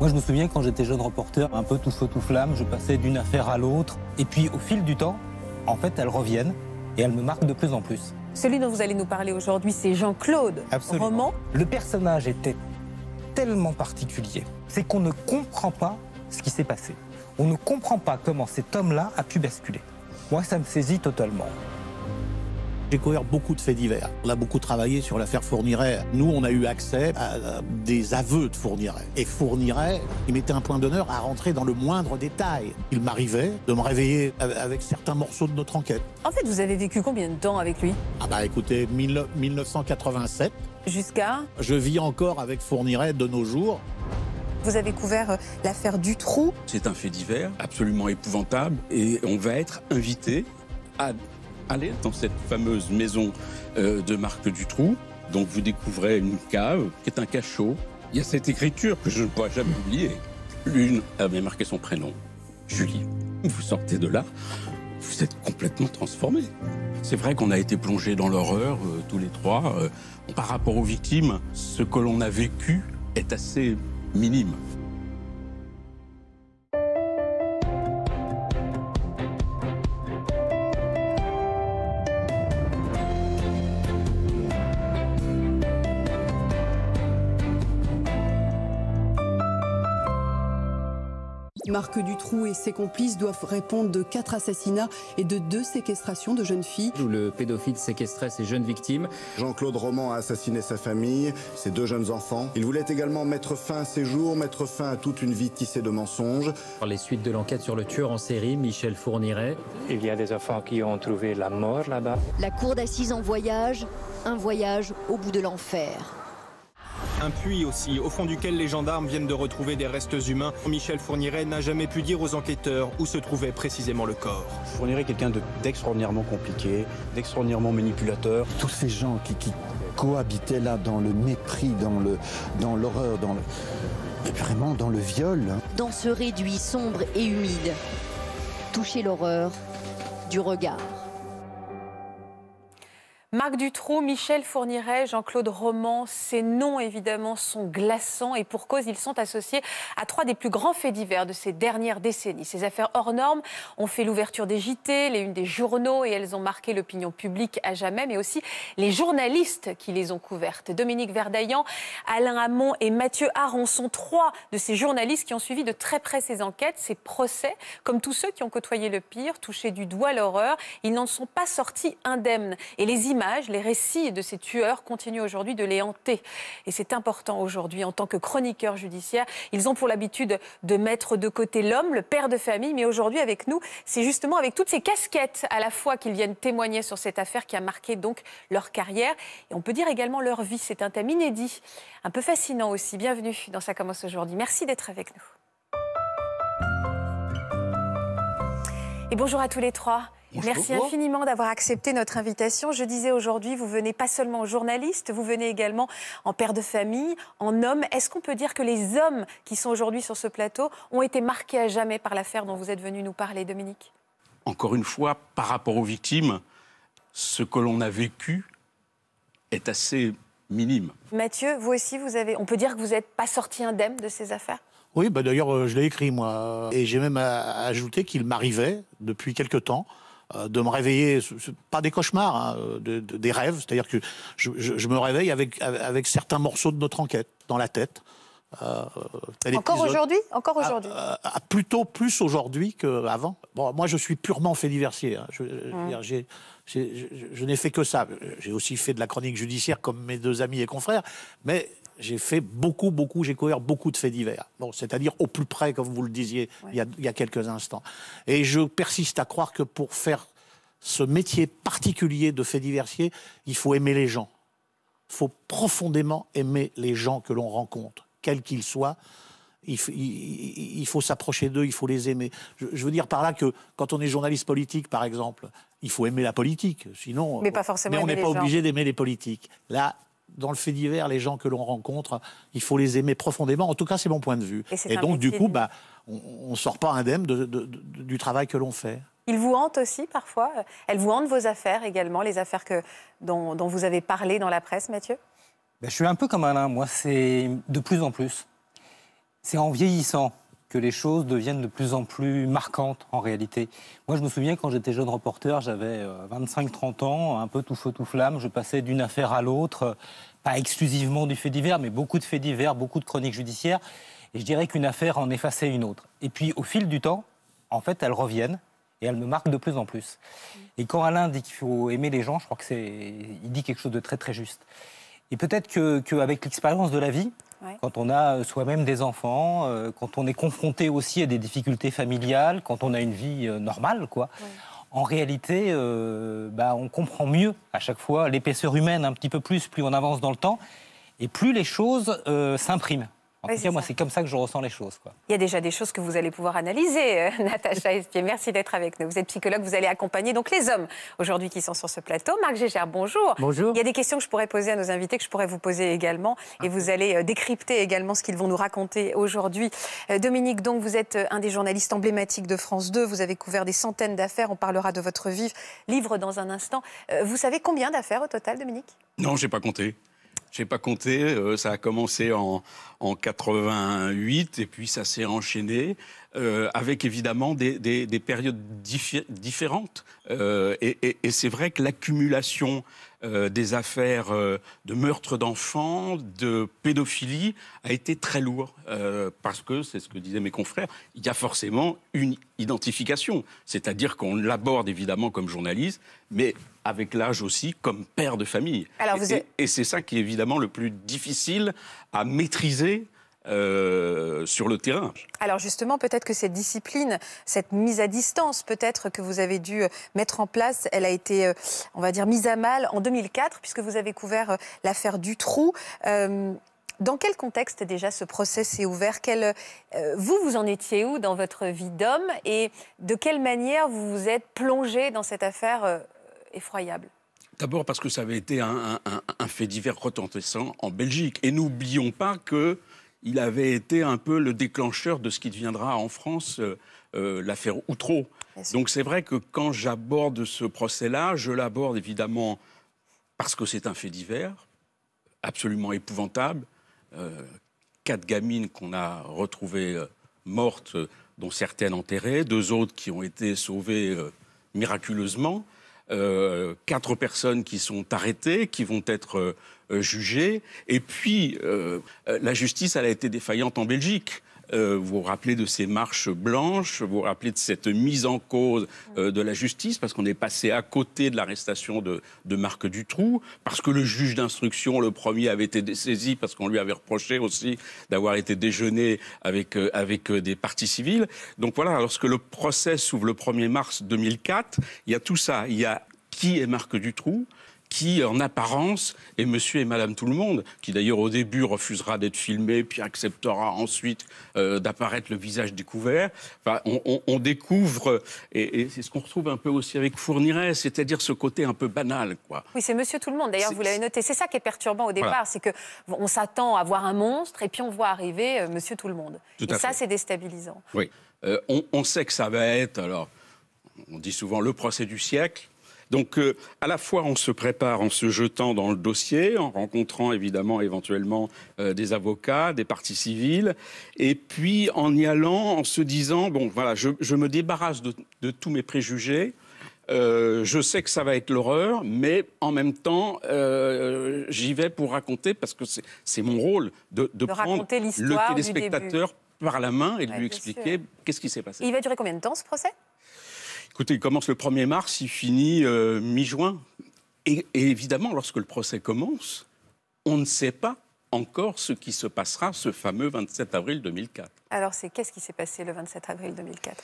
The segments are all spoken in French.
Moi, je me souviens quand j'étais jeune reporter, un peu tout feu tout flamme, je passais d'une affaire à l'autre. Et puis, au fil du temps, en fait, elles reviennent et elles me marquent de plus en plus. Celui dont vous allez nous parler aujourd'hui, c'est Jean-Claude Roman. Le personnage était tellement particulier, c'est qu'on ne comprend pas ce qui s'est passé. On ne comprend pas comment cet homme-là a pu basculer. Moi, ça me saisit totalement. J'ai couvert beaucoup de faits divers. On a beaucoup travaillé sur l'affaire Fourniret. Nous, on a eu accès à euh, des aveux de Fourniret. Et Fourniret, il mettait un point d'honneur à rentrer dans le moindre détail. Il m'arrivait de me réveiller avec certains morceaux de notre enquête. En fait, vous avez vécu combien de temps avec lui Ah bah écoutez, 1987. Jusqu'à Je vis encore avec Fourniret de nos jours. Vous avez couvert euh, l'affaire Dutroux. C'est un fait divers absolument épouvantable et on va être invité à Aller dans cette fameuse maison euh, de Marc Dutroux. Donc vous découvrez une cave qui est un cachot. Il y a cette écriture que je ne pourrai jamais oublier. L'une avait marqué son prénom, Julie. Vous sortez de là, vous êtes complètement transformé. C'est vrai qu'on a été plongé dans l'horreur, euh, tous les trois. Euh, par rapport aux victimes, ce que l'on a vécu est assez minime. Marc Dutroux et ses complices doivent répondre de quatre assassinats et de deux séquestrations de jeunes filles. Où le pédophile séquestrait ses jeunes victimes. Jean-Claude Roman a assassiné sa famille, ses deux jeunes enfants. Il voulait également mettre fin à ses jours, mettre fin à toute une vie tissée de mensonges. Par les suites de l'enquête sur le tueur en série, Michel Fourniret. Il y a des enfants qui ont trouvé la mort là-bas. La cour d'assises en voyage, un voyage au bout de l'enfer un puits aussi, au fond duquel les gendarmes viennent de retrouver des restes humains. Michel Fourniret n'a jamais pu dire aux enquêteurs où se trouvait précisément le corps. Fourniret quelqu'un d'extraordinairement compliqué, d'extraordinairement manipulateur. Tous ces gens qui, qui cohabitaient là dans le mépris, dans le dans l'horreur, dans le vraiment dans le viol. Dans ce réduit sombre et humide, toucher l'horreur du regard. Marc Dutroux, Michel Fourniret, Jean-Claude Roman, ces noms évidemment sont glaçants et pour cause ils sont associés à trois des plus grands faits divers de ces dernières décennies. Ces affaires hors normes ont fait l'ouverture des JT, les unes des journaux et elles ont marqué l'opinion publique à jamais, mais aussi les journalistes qui les ont couvertes. Dominique Verdaillan, Alain Hamon et Mathieu Aron sont trois de ces journalistes qui ont suivi de très près ces enquêtes, ces procès, comme tous ceux qui ont côtoyé le pire, touché du doigt l'horreur. Ils n'en sont pas sortis indemnes et les images les récits de ces tueurs continuent aujourd'hui de les hanter. Et c'est important aujourd'hui, en tant que chroniqueurs judiciaires, ils ont pour l'habitude de mettre de côté l'homme, le père de famille, mais aujourd'hui avec nous, c'est justement avec toutes ces casquettes à la fois qu'ils viennent témoigner sur cette affaire qui a marqué donc leur carrière. Et on peut dire également leur vie. C'est un thème inédit, un peu fascinant aussi. Bienvenue dans Ça commence aujourd'hui. Merci d'être avec nous. Et bonjour à tous les trois. Merci infiniment d'avoir accepté notre invitation. Je disais aujourd'hui, vous venez pas seulement en journaliste, vous venez également en père de famille, en homme. Est-ce qu'on peut dire que les hommes qui sont aujourd'hui sur ce plateau ont été marqués à jamais par l'affaire dont vous êtes venu nous parler, Dominique Encore une fois, par rapport aux victimes, ce que l'on a vécu est assez minime. Mathieu, vous aussi, vous avez, on peut dire que vous n'êtes pas sorti indemne de ces affaires Oui, bah, d'ailleurs, euh, je l'ai écrit, moi. Et j'ai même euh, ajouté qu'il m'arrivait, depuis quelque temps, euh, de me réveiller, pas des cauchemars, hein, euh, des rêves, c'est-à-dire que je, me réveille avec, avec certains morceaux de notre enquête dans la tête. Euh, Encore aujourd'hui Encore aujourd'hui Plutôt plus aujourd'hui qu'avant. Bon, moi, je suis purement fait diversier. Hein. Mm. Je, je n'ai fait que ça. J'ai aussi fait de la chronique judiciaire comme mes deux amis et confrères, mais j'ai fait beaucoup, beaucoup, j'ai couvert beaucoup de faits divers. Bon, c'est-à-dire au plus près, comme vous le disiez il, y a, quelques instants. Et je persiste à croire que pour faire ce métier particulier de faits diversier, il faut aimer les gens. Il faut profondément aimer les gens que l'on rencontre, quels qu'ils soient. Il, faut s'approcher d'eux, il faut les aimer. Je, veux dire par là que quand on est journaliste politique, par exemple, il faut aimer la politique, sinon. Mais pas forcément. Mais on n'est pas obligé d'aimer les politiques. Là, dans le fait divers, les gens que l'on rencontre, il faut les aimer profondément. En tout cas, c'est mon point de vue. Et, donc, du coup, bah, on ne sort pas indemne du travail que l'on fait. Il vous hante aussi parfois Elle vous hante vos affaires également, les affaires que, dont, dont vous avez parlé dans la presse, Mathieu ben, Je suis un peu comme Alain, moi, c'est de plus en plus. C'est en vieillissant que les choses deviennent de plus en plus marquantes en réalité. Moi, je me souviens quand j'étais jeune reporter, j'avais 25-30 euh, ans, un peu tout feu, tout flamme. Je passais d'une affaire à l'autre, euh, pas exclusivement du fait divers, mais beaucoup de faits divers, beaucoup de chroniques judiciaires. Et je dirais qu'une affaire en effaçait une autre. Et puis, au fil du temps, en fait, elles reviennent et elles me marquent de plus en plus. Et quand Alain dit qu'il faut aimer les gens, je crois que c'est, il dit quelque chose de très très juste. Et peut-être qu'avec l'expérience de la vie, quand on a euh, soi-même des enfants, euh, quand on est confronté aussi à des difficultés familiales, quand on a une vie euh, normale, quoi. En réalité, bah, on comprend mieux à chaque fois l'épaisseur humaine un petit peu plus, plus on avance dans le temps, et plus les choses s'impriment moi, c'est comme ça que je ressens les choses. Quoi. Il y a déjà des choses que vous allez pouvoir analyser, euh, Natacha Espier. Merci d'être avec nous. Vous êtes psychologue, vous allez accompagner donc les hommes aujourd'hui qui sont sur ce plateau. Marc Gégère, bonjour. Bonjour. Il y a des questions que je pourrais poser à nos invités, que je pourrais vous poser également. Et vous allez euh, décrypter également ce qu'ils vont nous raconter aujourd'hui. Euh, Dominique, donc, vous êtes un des journalistes emblématiques de France 2. Vous avez couvert des centaines d'affaires. On parlera de votre livre dans un instant. vous savez combien d'affaires au total, Dominique Non, j'ai pas compté. Je sais pas compté, euh, ça a commencé en, en 88 et puis ça s'est enchaîné. Euh, avec évidemment des, périodes différentes. Euh, et, c'est vrai que l'accumulation euh, des affaires de meurtre d'enfants, de pédophilie, a été très lourde. parce que, c'est ce que disaient mes confrères, il y a forcément une identification. C'est-à-dire qu'on l'aborde évidemment comme journaliste, mais avec l'âge aussi comme père de famille. et, et c'est ça qui est évidemment le plus difficile à maîtriser euh, sur le terrain. Alors justement, peut-être que cette discipline, cette mise à distance, peut-être que vous avez dû euh, mettre en place, elle a été, euh, on va dire, mise à mal en 2004, puisque vous avez couvert l'affaire du trou. dans quel contexte déjà ce procès s'est ouvert quel, Vous, vous en étiez où dans votre vie d'homme et de quelle manière vous vous êtes plongé dans cette affaire effroyable D'abord parce que ça avait été un, un, fait divers retentissant en Belgique. Et n'oublions pas que il avait été un peu le déclencheur de ce qui deviendra en France euh, euh, l'affaire Outreau. Donc c'est vrai que quand j'aborde ce procès-là, je l'aborde évidemment parce que c'est un fait divers, absolument épouvantable. Euh, quatre gamines qu'on a retrouvées mortes, dont certaines enterrées, deux autres qui ont été sauvées miraculeusement. Euh, quatre personnes qui sont arrêtées, qui vont être euh, jugées. Et puis, euh, la justice, elle a été défaillante en Belgique. Euh, vous vous rappelez de ces marches blanches, vous vous rappelez de cette mise en cause euh, de la justice, parce qu'on est passé à côté de l'arrestation de, Marc Dutroux, parce que le juge d'instruction, le premier, avait été saisi, parce qu'on lui avait reproché aussi d'avoir été déjeuné avec, euh, avec des parties civiles. Donc voilà, lorsque le procès s'ouvre le 1er mars 2004, il y a tout ça. Il y a qui est Marc Dutroux qui, en apparence, est monsieur et madame tout le monde, qui d'ailleurs au début refusera d'être filmé, puis acceptera ensuite euh, d'apparaître le visage découvert. Enfin, on, découvre, et, c'est ce qu'on retrouve un peu aussi avec Fourniret, c'est-à-dire ce côté un peu banal. Quoi. Oui, c'est monsieur tout le monde, d'ailleurs, vous l'avez noté. C'est ça qui est perturbant au départ, c'est que on s'attend à voir un monstre, et puis on voit arriver euh, monsieur tout le monde. et ça, c'est déstabilisant. Oui, euh, on, on sait que ça va être, alors, on dit souvent le procès du siècle donc, euh, à la fois, on se prépare en se jetant dans le dossier, en rencontrant évidemment éventuellement euh, des avocats, des parties civiles, et puis en y allant, en se disant bon, voilà, je, me débarrasse de, tous mes préjugés. Euh, je sais que ça va être l'horreur, mais en même temps, j'y vais pour raconter, parce que c'est mon rôle, de, prendre le téléspectateur par la main et de lui expliquer qu'est-ce qui s'est passé. Il va durer combien de temps ce procès Écoutez, il commence le 1er mars, il finit euh, mi-juin. Et, évidemment, lorsque le procès commence, on ne sait pas encore ce qui se passera ce fameux 27 avril 2004. Alors, c'est qu'est-ce qui s'est passé le 27 avril 2004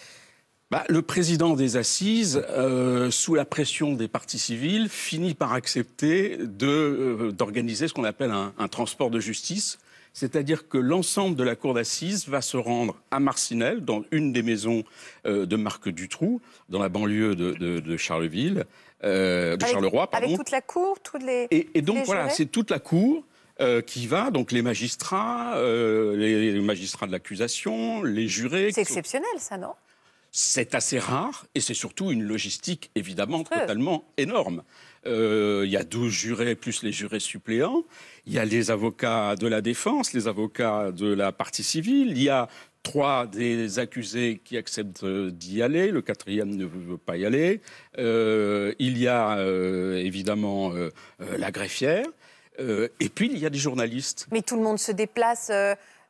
bah, le président des assises, euh, sous la pression des partis civils, finit par accepter euh, d'organiser ce qu'on appelle un, transport de justice c'est-à-dire que l'ensemble de la cour d'assises va se rendre à Marcinelle, dans une des maisons euh, de Marc Dutroux, dans la banlieue de, Charleville, euh, de Charleroi, pardon. Avec toute la cour, toutes les. Et, donc voilà, c'est toute la cour. Euh, qui va, donc les magistrats, les, magistrats de l'accusation, les jurés. C'est exceptionnel, ça, non c'est assez rare et c'est surtout une logistique évidemment totalement énorme. Euh, il y a 12 jurés plus les jurés suppléants, il y a les avocats de la défense, les avocats de la partie civile, il y a trois des accusés qui acceptent euh, d'y aller, le quatrième ne veut pas y aller. Euh, il y a évidemment la greffière, et puis il y a des journalistes. Mais tout le monde se déplace.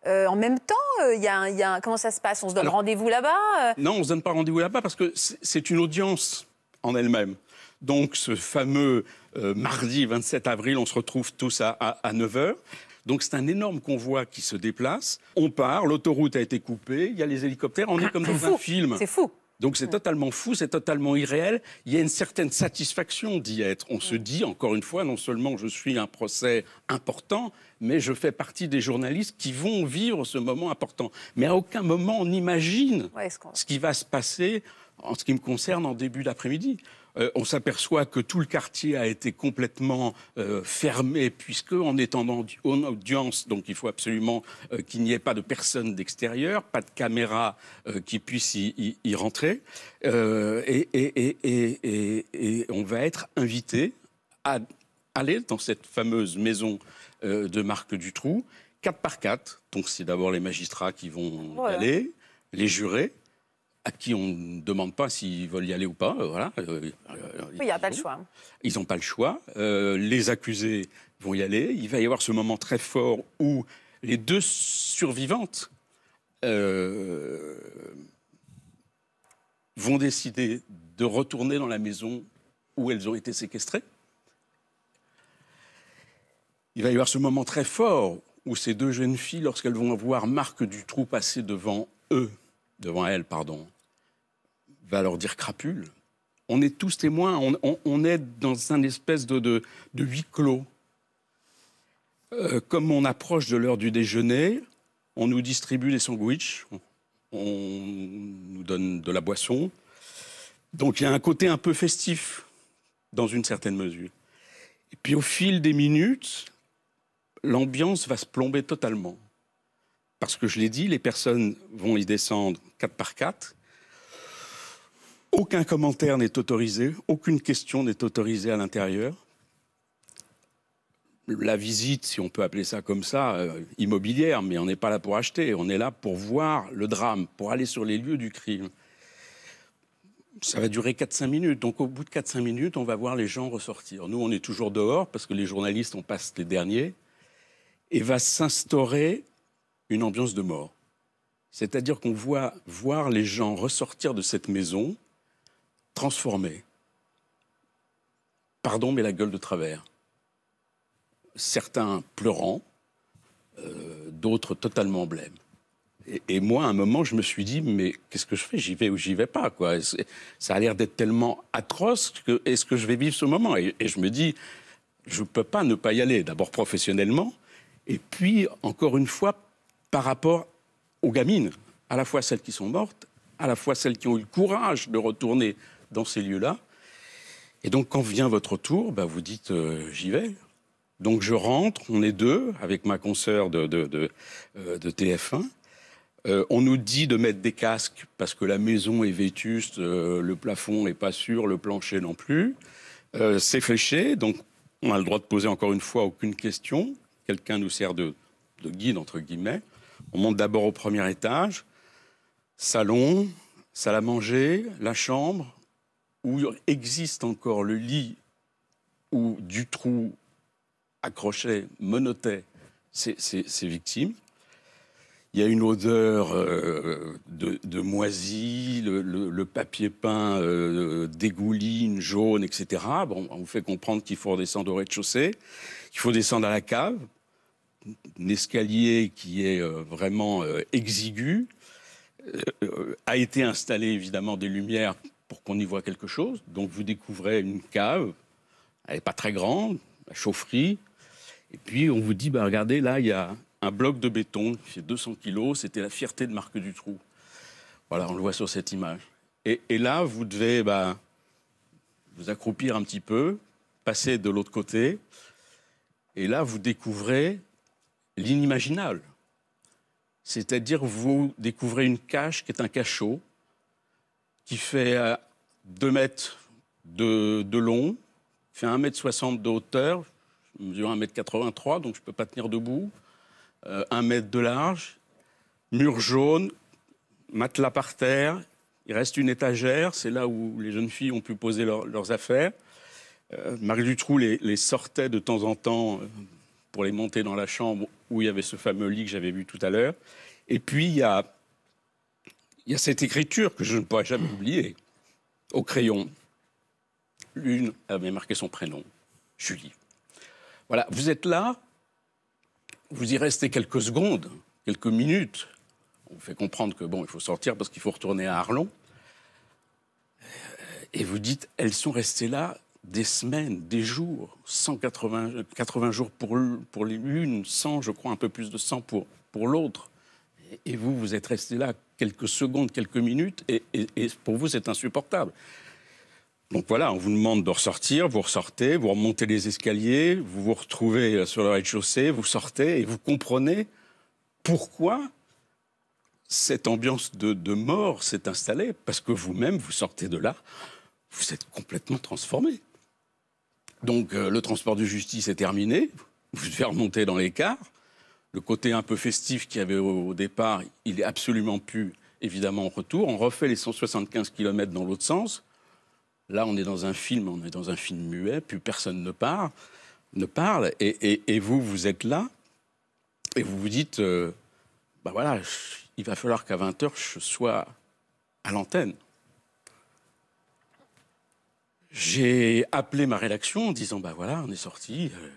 en même temps y, a, Comment ça se passe On se donne rendez-vous là-bas Non, on ne se donne pas rendez-vous là-bas parce que c'est une audience en elle-même. Donc ce fameux euh, mardi 27 avril, on se retrouve tous à, 9h. Donc c'est un énorme convoi qui se déplace. On part, l'autoroute a été coupée, il y a les hélicoptères, on est comme dans un film. C'est fou. Donc c'est totalement fou, c'est totalement irréel. Il y a une certaine satisfaction d'y être. On se dit, encore une fois, non seulement je suis un procès important, mais je fais partie des journalistes qui vont vivre ce moment important. Mais à aucun moment on imagine ce qui va se passer en ce qui me concerne en début d'après-midi. Euh, on s'aperçoit que tout le quartier a été complètement euh, fermé, puisque en étant en, audience, donc il faut absolument euh, qu'il n'y ait pas de personne d'extérieur, pas de caméra qui puisse y, rentrer. Et, on va être invité à aller dans cette fameuse maison de Marc Dutroux, 4 par quatre. Donc c'est d'abord les magistrats qui vont y aller, les jurés, à qui on ne demande pas s'ils veulent y aller ou pas. Euh, voilà. Euh, euh, il n'y a pas le choix. Ils n'ont pas le choix. les accusés vont y aller. Il va y avoir ce moment très fort où les deux survivantes vont décider de retourner dans la maison où elles ont été séquestrées. Il va y avoir ce moment très fort où ces deux jeunes filles, lorsqu'elles vont voir Marc Dutroux passer devant eux, devant elles, pardon, va leur dire crapule. On est tous témoins, on, est dans un espèce de, huis clos. Euh, comme on approche de l'heure du déjeuner, on nous distribue des sandwichs, on, nous donne de la boisson. Donc il y a un côté un peu festif, dans une certaine mesure. Et puis au fil des minutes, l'ambiance va se plomber totalement. Parce que je l'ai dit, les personnes vont y descendre quatre par quatre, aucun commentaire n'est autorisé, aucune question n'est autorisée à l'intérieur. La visite, si on peut appeler ça comme ça, euh, immobilière, mais on n'est pas là pour acheter, on est là pour voir le drame, pour aller sur les lieux du crime. Ça va durer 4-5 minutes. Donc, au bout de 4-5 minutes, on va voir les gens ressortir. Nous, on est toujours dehors parce que les journalistes, on passe les derniers. Et va s'instaurer une ambiance de mort. C'est-à-dire qu'on voit voir les gens ressortir de cette maison transformé. Pardon, mais la gueule de travers. Certains pleurant, euh, d'autres totalement blêmes. Et, et, moi, à un moment, je me suis dit, mais qu'est-ce que je fais J'y vais ou j'y vais pas quoi. Ça a l'air d'être tellement atroce que est-ce que je vais vivre ce moment et, et, je me dis, je peux pas ne pas y aller. D'abord professionnellement, et puis encore une fois par rapport aux gamines, à la fois celles qui sont mortes, à la fois celles qui ont eu le courage de retourner dans ces lieux-là. Et donc, quand vient votre tour, bah, vous dites euh, j'y vais. Donc, je rentre, on est deux, avec ma consoeur de, de, euh, TF1. Euh, on nous dit de mettre des casques parce que la maison est vétuste, le plafond n'est pas sûr, le plancher non plus. c'est fléché, donc on a le droit de poser encore une fois aucune question. Quelqu'un nous sert de, de guide, entre guillemets. On monte d'abord au premier étage, salon, salle à manger, la chambre, où existe encore le lit où Dutroux accrochait, menottait ses, ses, victimes. Il y a une odeur euh, de, de, moisi, le, papier peint euh, dégouline, jaune, etc. Bon, on vous fait comprendre qu'il faut redescendre au rez-de-chaussée, qu'il faut descendre à la cave, un escalier qui est euh, vraiment euh, exigu. a été installé évidemment des lumières pour qu'on y voit quelque chose. Donc vous découvrez une cave, elle n'est pas très grande, la chaufferie. Et puis on vous dit, bah, regardez, là, il y a un bloc de béton qui fait 200 kilos, c'était la fierté de Marc Dutroux. Voilà, on le voit sur cette image. Et, là, vous devez bah, vous accroupir un petit peu, passer de l'autre côté, et là, vous découvrez l'inimaginable. C'est-à-dire, vous découvrez une cache qui est un cachot, qui fait 2 euh, mètres de, de long, fait 1 mètre 60 de hauteur, je mesure 1 mètre 83, donc je ne peux pas tenir debout, 1 euh, mètre de large, mur jaune, matelas par terre, il reste une étagère, c'est là où les jeunes filles ont pu poser leurs affaires. Euh, Marie Dutroux les, les, sortait de temps en temps pour les monter dans la chambre où il y avait ce fameux lit que j'avais vu tout à l'heure. Et puis il y a il y a cette écriture que je ne pourrai jamais oublier, au crayon. L'une avait marqué son prénom, Julie. Voilà, vous êtes là, vous y restez quelques secondes, quelques minutes. On vous fait comprendre que bon, il faut sortir parce qu'il faut retourner à Arlon. Et vous dites, elles sont restées là des semaines, des jours, 180 80 jours pour, pour l'une, 100, je crois, un peu plus de 100 pour, pour l'autre. Et vous, vous êtes resté là quelques secondes, quelques minutes, et, pour vous, c'est insupportable. Donc voilà, on vous demande de ressortir, vous ressortez, vous remontez les escaliers, vous vous retrouvez euh, sur le rez-de-chaussée, vous sortez et vous comprenez pourquoi cette ambiance de, mort s'est installée, parce que vous-même, vous sortez de là, vous êtes complètement transformé. Donc euh, le transport de justice est terminé, vous devez remonter dans les cars, le côté un peu festif qu'il y avait au, départ, il est absolument plus évidemment en retour. On refait les 175 km dans l'autre sens. Là, on est dans un film, on est dans un film muet, plus personne ne parle, ne parle. Et, vous, vous êtes là, et vous vous dites, ben voilà, il va falloir qu'à 20 h je sois à l'antenne. J'ai appelé ma rédaction en disant, ben voilà, on est sorti, euh,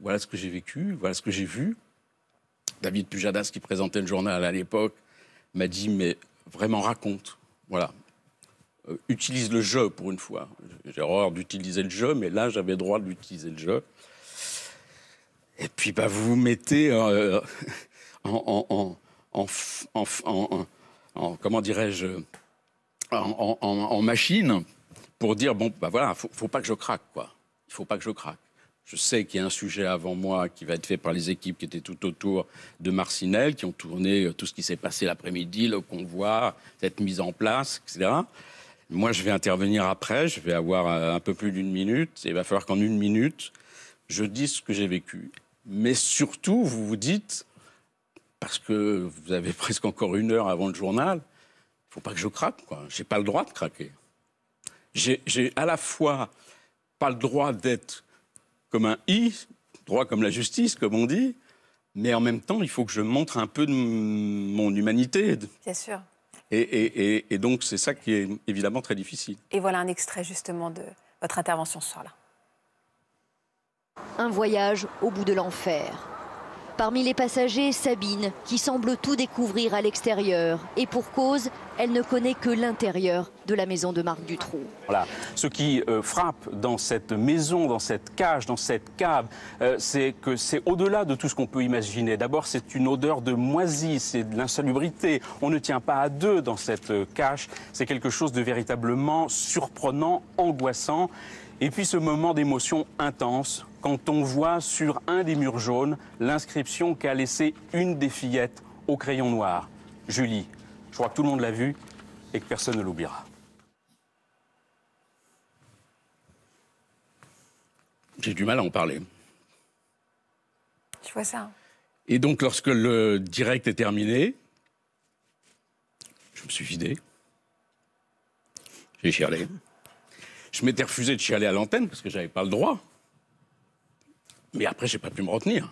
voilà ce que j'ai vécu, voilà ce que j'ai vu. David Pujadas, qui présentait le journal à l'époque, m'a dit Mais vraiment, raconte. Voilà. Euh, utilise le jeu pour une fois. J'ai horreur d'utiliser le jeu, mais là, j'avais droit d'utiliser le jeu. Et puis, bah, vous vous mettez euh, euh, en, Comment dirais-je en, machine pour dire Bon, bah voilà, faut, faut pas que je craque, quoi. Il faut pas que je craque. Je sais qu'il y a un sujet avant moi qui va être fait par les équipes qui étaient tout autour de Marcinelle, qui ont tourné euh, tout ce qui s'est passé l'après-midi, le convoi, cette mise en place, etc. Moi, je vais intervenir après, je vais avoir euh, un peu plus d'une minute, et il va falloir qu'en une minute, je dise ce que j'ai vécu. Mais surtout, vous vous dites, parce que vous avez presque encore une heure avant le journal, il ne faut pas que je craque, quoi. J'ai pas le droit de craquer. J'ai à la fois pas le droit d'être comme un i, droit comme la justice, comme on dit, mais en même temps, il faut que je montre un peu de mon humanité. Bien sûr. Et, et donc, c'est ça qui est évidemment très difficile. Et voilà un extrait justement de votre intervention ce soir-là. Un voyage au bout de l'enfer. Parmi les passagers, Sabine, qui semble tout découvrir à l'extérieur. Et pour cause, elle ne connaît que l'intérieur de la maison de Marc Dutroux. Voilà. Ce qui euh, frappe dans cette maison, dans cette cage, dans cette cave, euh, c'est que c'est au-delà de tout ce qu'on peut imaginer. D'abord, c'est une odeur de moisie, c'est de l'insalubrité. On ne tient pas à deux dans cette euh, cage. C'est quelque chose de véritablement surprenant, angoissant. Et puis ce moment d'émotion intense quand on voit sur un des murs jaunes l'inscription qu'a laissée une des fillettes au crayon noir. Julie, je crois que tout le monde l'a vue et que personne ne l'oubliera. J'ai du mal à en parler. Je vois ça. Et donc lorsque le direct est terminé, je me suis vidé. J'ai chialé. Je m'étais refusé de chialer à l'antenne parce que j'avais pas le droit. Mais après, j'ai pas pu me retenir.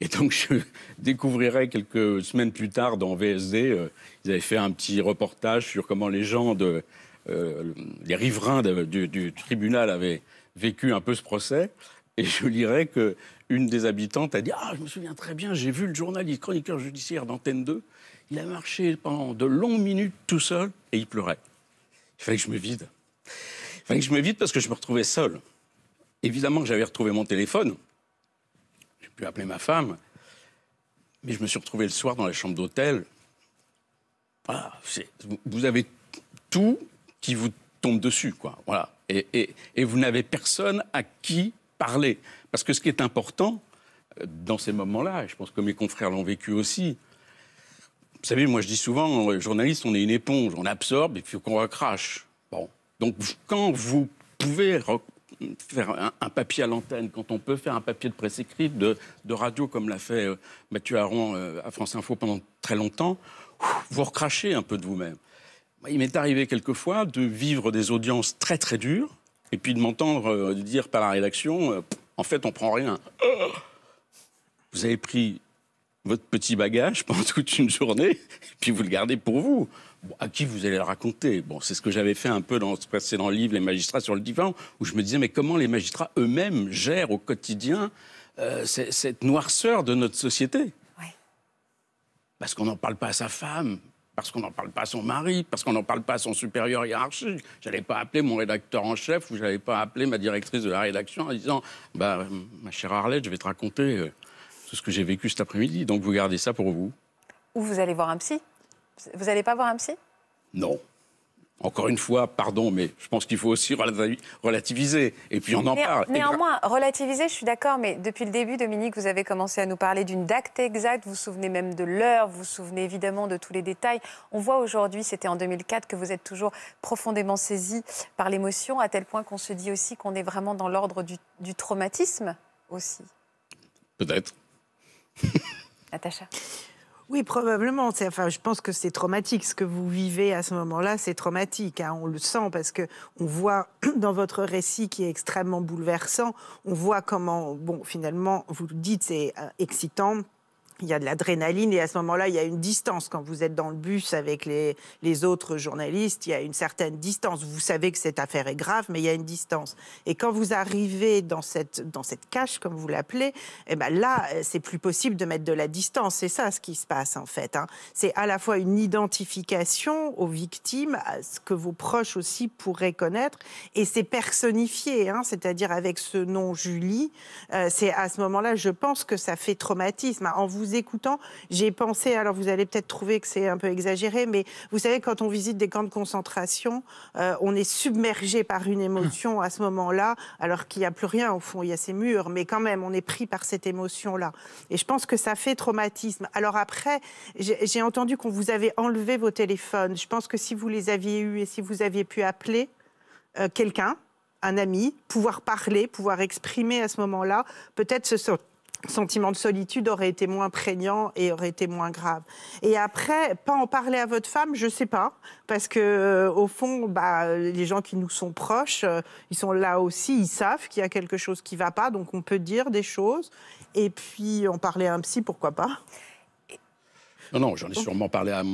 Et donc, je découvrirai quelques semaines plus tard dans VSD, euh, ils avaient fait un petit reportage sur comment les gens, de, euh, les riverains du, tribunal avaient vécu un peu ce procès. Et je lirai qu'une des habitantes a dit Ah, je me souviens très bien, j'ai vu le journaliste chroniqueur judiciaire d'Antenne 2. Il a marché pendant de longues minutes tout seul et il pleurait. Il fallait que je me vide. Il fallait que je m'évite parce que je me retrouvais seul. Évidemment que j'avais retrouvé mon téléphone. J'ai pu appeler ma femme. Mais je me suis retrouvé le soir dans la chambre d'hôtel. Ah, voilà, vous avez tout qui vous tombe dessus, quoi. Voilà. Et, vous n'avez personne à qui parler. Parce que ce qui est important euh, dans ces moments-là, et je pense que mes confrères l'ont vécu aussi, vous savez, moi je dis souvent, euh, journaliste, on est une éponge, on absorbe et puis qu'on recrache. Donc quand vous pouvez faire un, papier à l'antenne, quand on peut faire un papier de presse écrite, de, radio, comme l'a fait euh, Mathieu Aron euh, à France Info pendant très longtemps, vous recrachez un peu de vous-même. Il m'est arrivé quelquefois de vivre des audiences très très dures, et puis de m'entendre euh, dire par la rédaction, en fait on prend rien. Vous avez pris votre petit bagage pendant toute une journée, et puis vous le gardez pour vous à qui vous allez le raconter Bon, c'est ce que j'avais fait un peu dans ce précédent livre, Les magistrats sur le divan, où je me disais, mais comment les magistrats eux-mêmes gèrent au quotidien euh, cette noirceur de notre société Parce qu'on n'en parle pas à sa femme, parce qu'on n'en parle pas à son mari, parce qu'on n'en parle pas à son supérieur hiérarchique. n'allais pas appeler mon rédacteur en chef ou j'allais pas appeler ma directrice de la rédaction en disant, bah, ma chère Arlette, je vais te raconter euh, tout ce que j'ai vécu cet après-midi, donc vous gardez ça pour vous. Ou vous allez voir un psy vous n'allez pas voir un psy Non. Encore une fois, pardon, mais je pense qu'il faut aussi relativiser. Et puis on en parle. Néanmoins, relativiser, je suis d'accord, mais depuis le début, Dominique, vous avez commencé à nous parler d'une date exacte, vous vous souvenez même de l'heure, vous vous souvenez évidemment de tous les détails. On voit aujourd'hui, c'était en 2004, que vous êtes toujours profondément saisi par l'émotion, à tel point qu'on se dit aussi qu'on est vraiment dans l'ordre du, du traumatisme aussi. Peut-être. Natacha oui, probablement. Enfin, je pense que c'est traumatique. Ce que vous vivez à ce moment-là, c'est traumatique. Hein. On le sent parce que on voit dans votre récit qui est extrêmement bouleversant, on voit comment, bon, finalement, vous le dites, c'est euh, excitant il y a de l'adrénaline et à ce moment-là, il y a une distance. Quand vous êtes dans le bus avec les, autres journalistes, il y a une certaine distance. Vous savez que cette affaire est grave, mais il y a une distance. Et quand vous arrivez dans cette, dans cette cache, comme vous l'appelez, eh ben là, c'est plus possible de mettre de la distance. C'est ça ce qui se passe, en fait. Hein. C'est à la fois une identification aux victimes, à ce que vos proches aussi pourraient connaître, et c'est personnifié, hein. c'est-à-dire avec ce nom Julie. Euh, c'est à ce moment-là, je pense que ça fait traumatisme. En vous écoutant, j'ai pensé, alors vous allez peut-être trouver que c'est un peu exagéré, mais vous savez, quand on visite des camps de concentration, euh, on est submergé par une émotion à ce moment-là, alors qu'il n'y a plus rien au fond, il y a ces murs, mais quand même, on est pris par cette émotion-là. Et je pense que ça fait traumatisme. Alors après, j'ai entendu qu'on vous avait enlevé vos téléphones. Je pense que si vous les aviez eus et si vous aviez pu appeler euh, quelqu'un, un ami, pouvoir parler, pouvoir exprimer à ce moment-là, peut-être ce se, sentiment de solitude aurait été moins prégnant et aurait été moins grave. Et après, pas en parler à votre femme, je sais pas, parce que euh, au fond, bah, les gens qui nous sont proches, euh, ils sont là aussi, ils savent qu'il y a quelque chose qui va pas, donc on peut dire des choses. Et puis en parler à un psy, pourquoi pas non, non, j'en ai sûrement parlé à,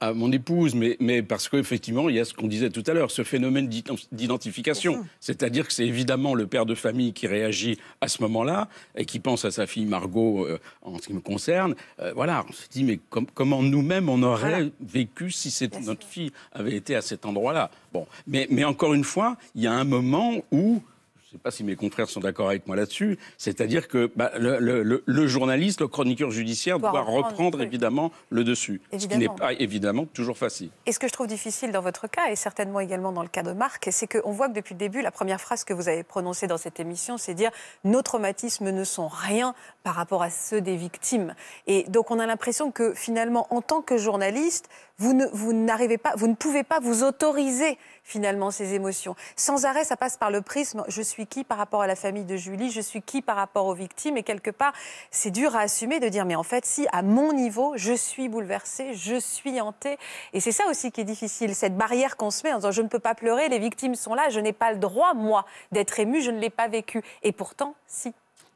à, mon épouse, mais, mais parce qu'effectivement, il y a ce qu'on disait tout à l'heure, ce phénomène d'identification. C'est-à-dire que c'est évidemment le père de famille qui réagit à ce moment-là et qui pense à sa fille Margot euh, en ce qui me concerne. Euh, voilà, on se dit, mais comment nous-mêmes on aurait vécu si notre fille avait été à cet endroit-là Bon, mais, mais encore une fois, il y a un moment où je ne sais pas si mes confrères sont d'accord avec moi là-dessus, c'est-à-dire que bah, le, journaliste, le chroniqueur judiciaire doit, reprendre, évidemment le dessus, ce qui n'est pas évidemment toujours facile. Et ce que je trouve difficile dans votre cas, et certainement également dans le cas de Marc, c'est qu'on voit que depuis le début, la première phrase que vous avez prononcée dans cette émission, c'est dire nos traumatismes ne sont rien par rapport à ceux des victimes. Et donc on a l'impression que finalement, en tant que journaliste, vous ne, vous n'arrivez pas, vous ne pouvez pas vous autoriser finalement ces émotions. Sans arrêt, ça passe par le prisme je suis qui par rapport à la famille de Julie, je suis qui par rapport aux victimes, et quelque part, c'est dur à assumer de dire mais en fait, si à mon niveau, je suis bouleversée, je suis hantée, et c'est ça aussi qui est difficile, cette barrière qu'on se met en disant je ne peux pas pleurer, les victimes sont là, je n'ai pas le droit moi d'être émue, je ne l'ai pas vécu, et pourtant, si.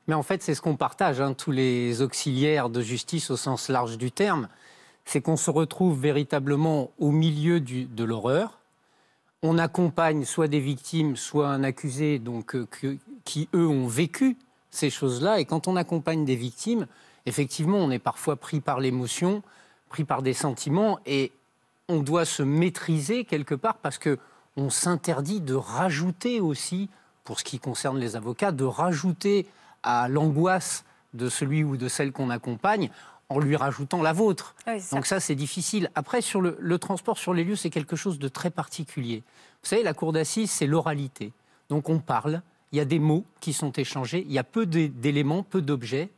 Mais en fait, c'est ce qu'on partage, hein, tous les auxiliaires de justice au sens large du terme c'est qu'on se retrouve véritablement au milieu de l'horreur. On accompagne soit des victimes, soit un accusé donc, euh, qui, eux, ont vécu ces choses-là. Et quand on accompagne des victimes, effectivement, on est parfois pris par l'émotion, pris par des sentiments, et on doit se maîtriser quelque part parce que on s'interdit de rajouter aussi, pour ce qui concerne les avocats, de rajouter à l'angoisse de celui ou de celle qu'on accompagne en lui rajoutant la vôtre. Ah Donc ça, c'est difficile. Après, sur le, le transport sur les lieux, c'est quelque chose de très particulier. Vous savez, la cour d'assises, c'est l'oralité. Donc on parle, il y a des mots qui sont échangés, il y a peu d'éléments, peu d'objets.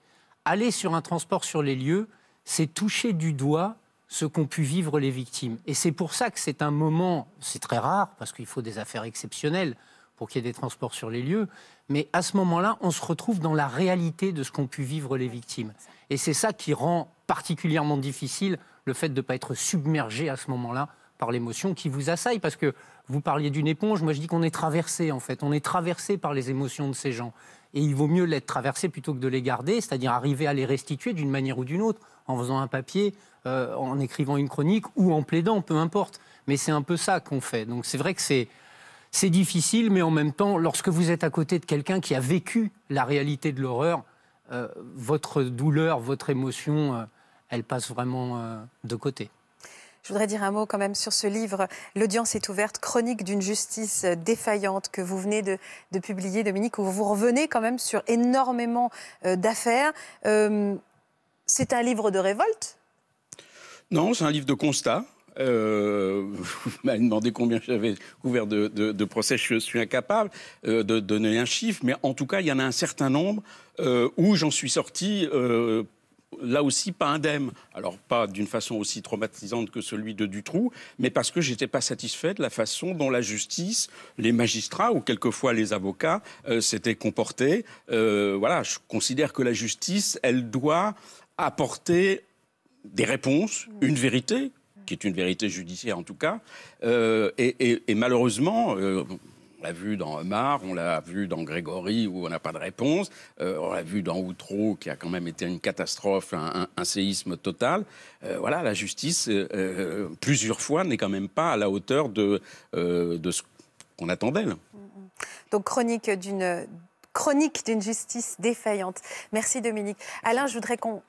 Aller sur un transport sur les lieux, c'est toucher du doigt ce qu'ont pu vivre les victimes. Et c'est pour ça que c'est un moment, c'est très rare, parce qu'il faut des affaires exceptionnelles, pour qu'il y ait des transports sur les lieux. Mais à ce moment-là, on se retrouve dans la réalité de ce qu'ont pu vivre les victimes. Et c'est ça qui rend particulièrement difficile le fait de ne pas être submergé à ce moment-là par l'émotion qui vous assaille. Parce que vous parliez d'une éponge, moi je dis qu'on est traversé en fait. On est traversé par les émotions de ces gens. Et il vaut mieux l'être traversé plutôt que de les garder, c'est-à-dire arriver à les restituer d'une manière ou d'une autre, en faisant un papier, euh, en écrivant une chronique ou en plaidant, peu importe. Mais c'est un peu ça qu'on fait. Donc c'est vrai que c'est c'est difficile, mais en même temps, lorsque vous êtes à côté de quelqu'un qui a vécu la réalité de l'horreur, euh, votre douleur, votre émotion, euh, elle passe vraiment euh, de côté. Je voudrais dire un mot quand même sur ce livre, L'audience est ouverte, chronique d'une justice défaillante que vous venez de, de, publier, Dominique, où vous revenez quand même sur énormément d'affaires. c'est un livre de révolte Non, c'est un livre de constat vous euh, m'avez demandé combien j'avais couvert de, procès. Je suis incapable euh, de donner un chiffre, mais en tout cas, il y en a un certain nombre euh, où j'en suis sorti. là aussi pas indemne. Alors pas d'une façon aussi traumatisante que celui de Dutroux, mais parce que j'étais pas satisfait de la façon dont la justice, les magistrats ou quelquefois les avocats s'étaient comportés. voilà, je considère que la justice, elle doit apporter des réponses, une vérité qui est une vérité judiciaire en tout cas. Euh, et, malheureusement, euh, on l'a vu dans Omar, on l'a vu dans Grégory où on n'a pas de réponse, euh, on l'a vu dans Outreau qui a quand même été une catastrophe, un, un séisme total. voilà, la justice, plusieurs fois, n'est quand même pas à la hauteur de, de ce qu'on attend d'elle. Donc chronique d'une chronique d'une justice défaillante. Merci Dominique. Alain, je voudrais qu'on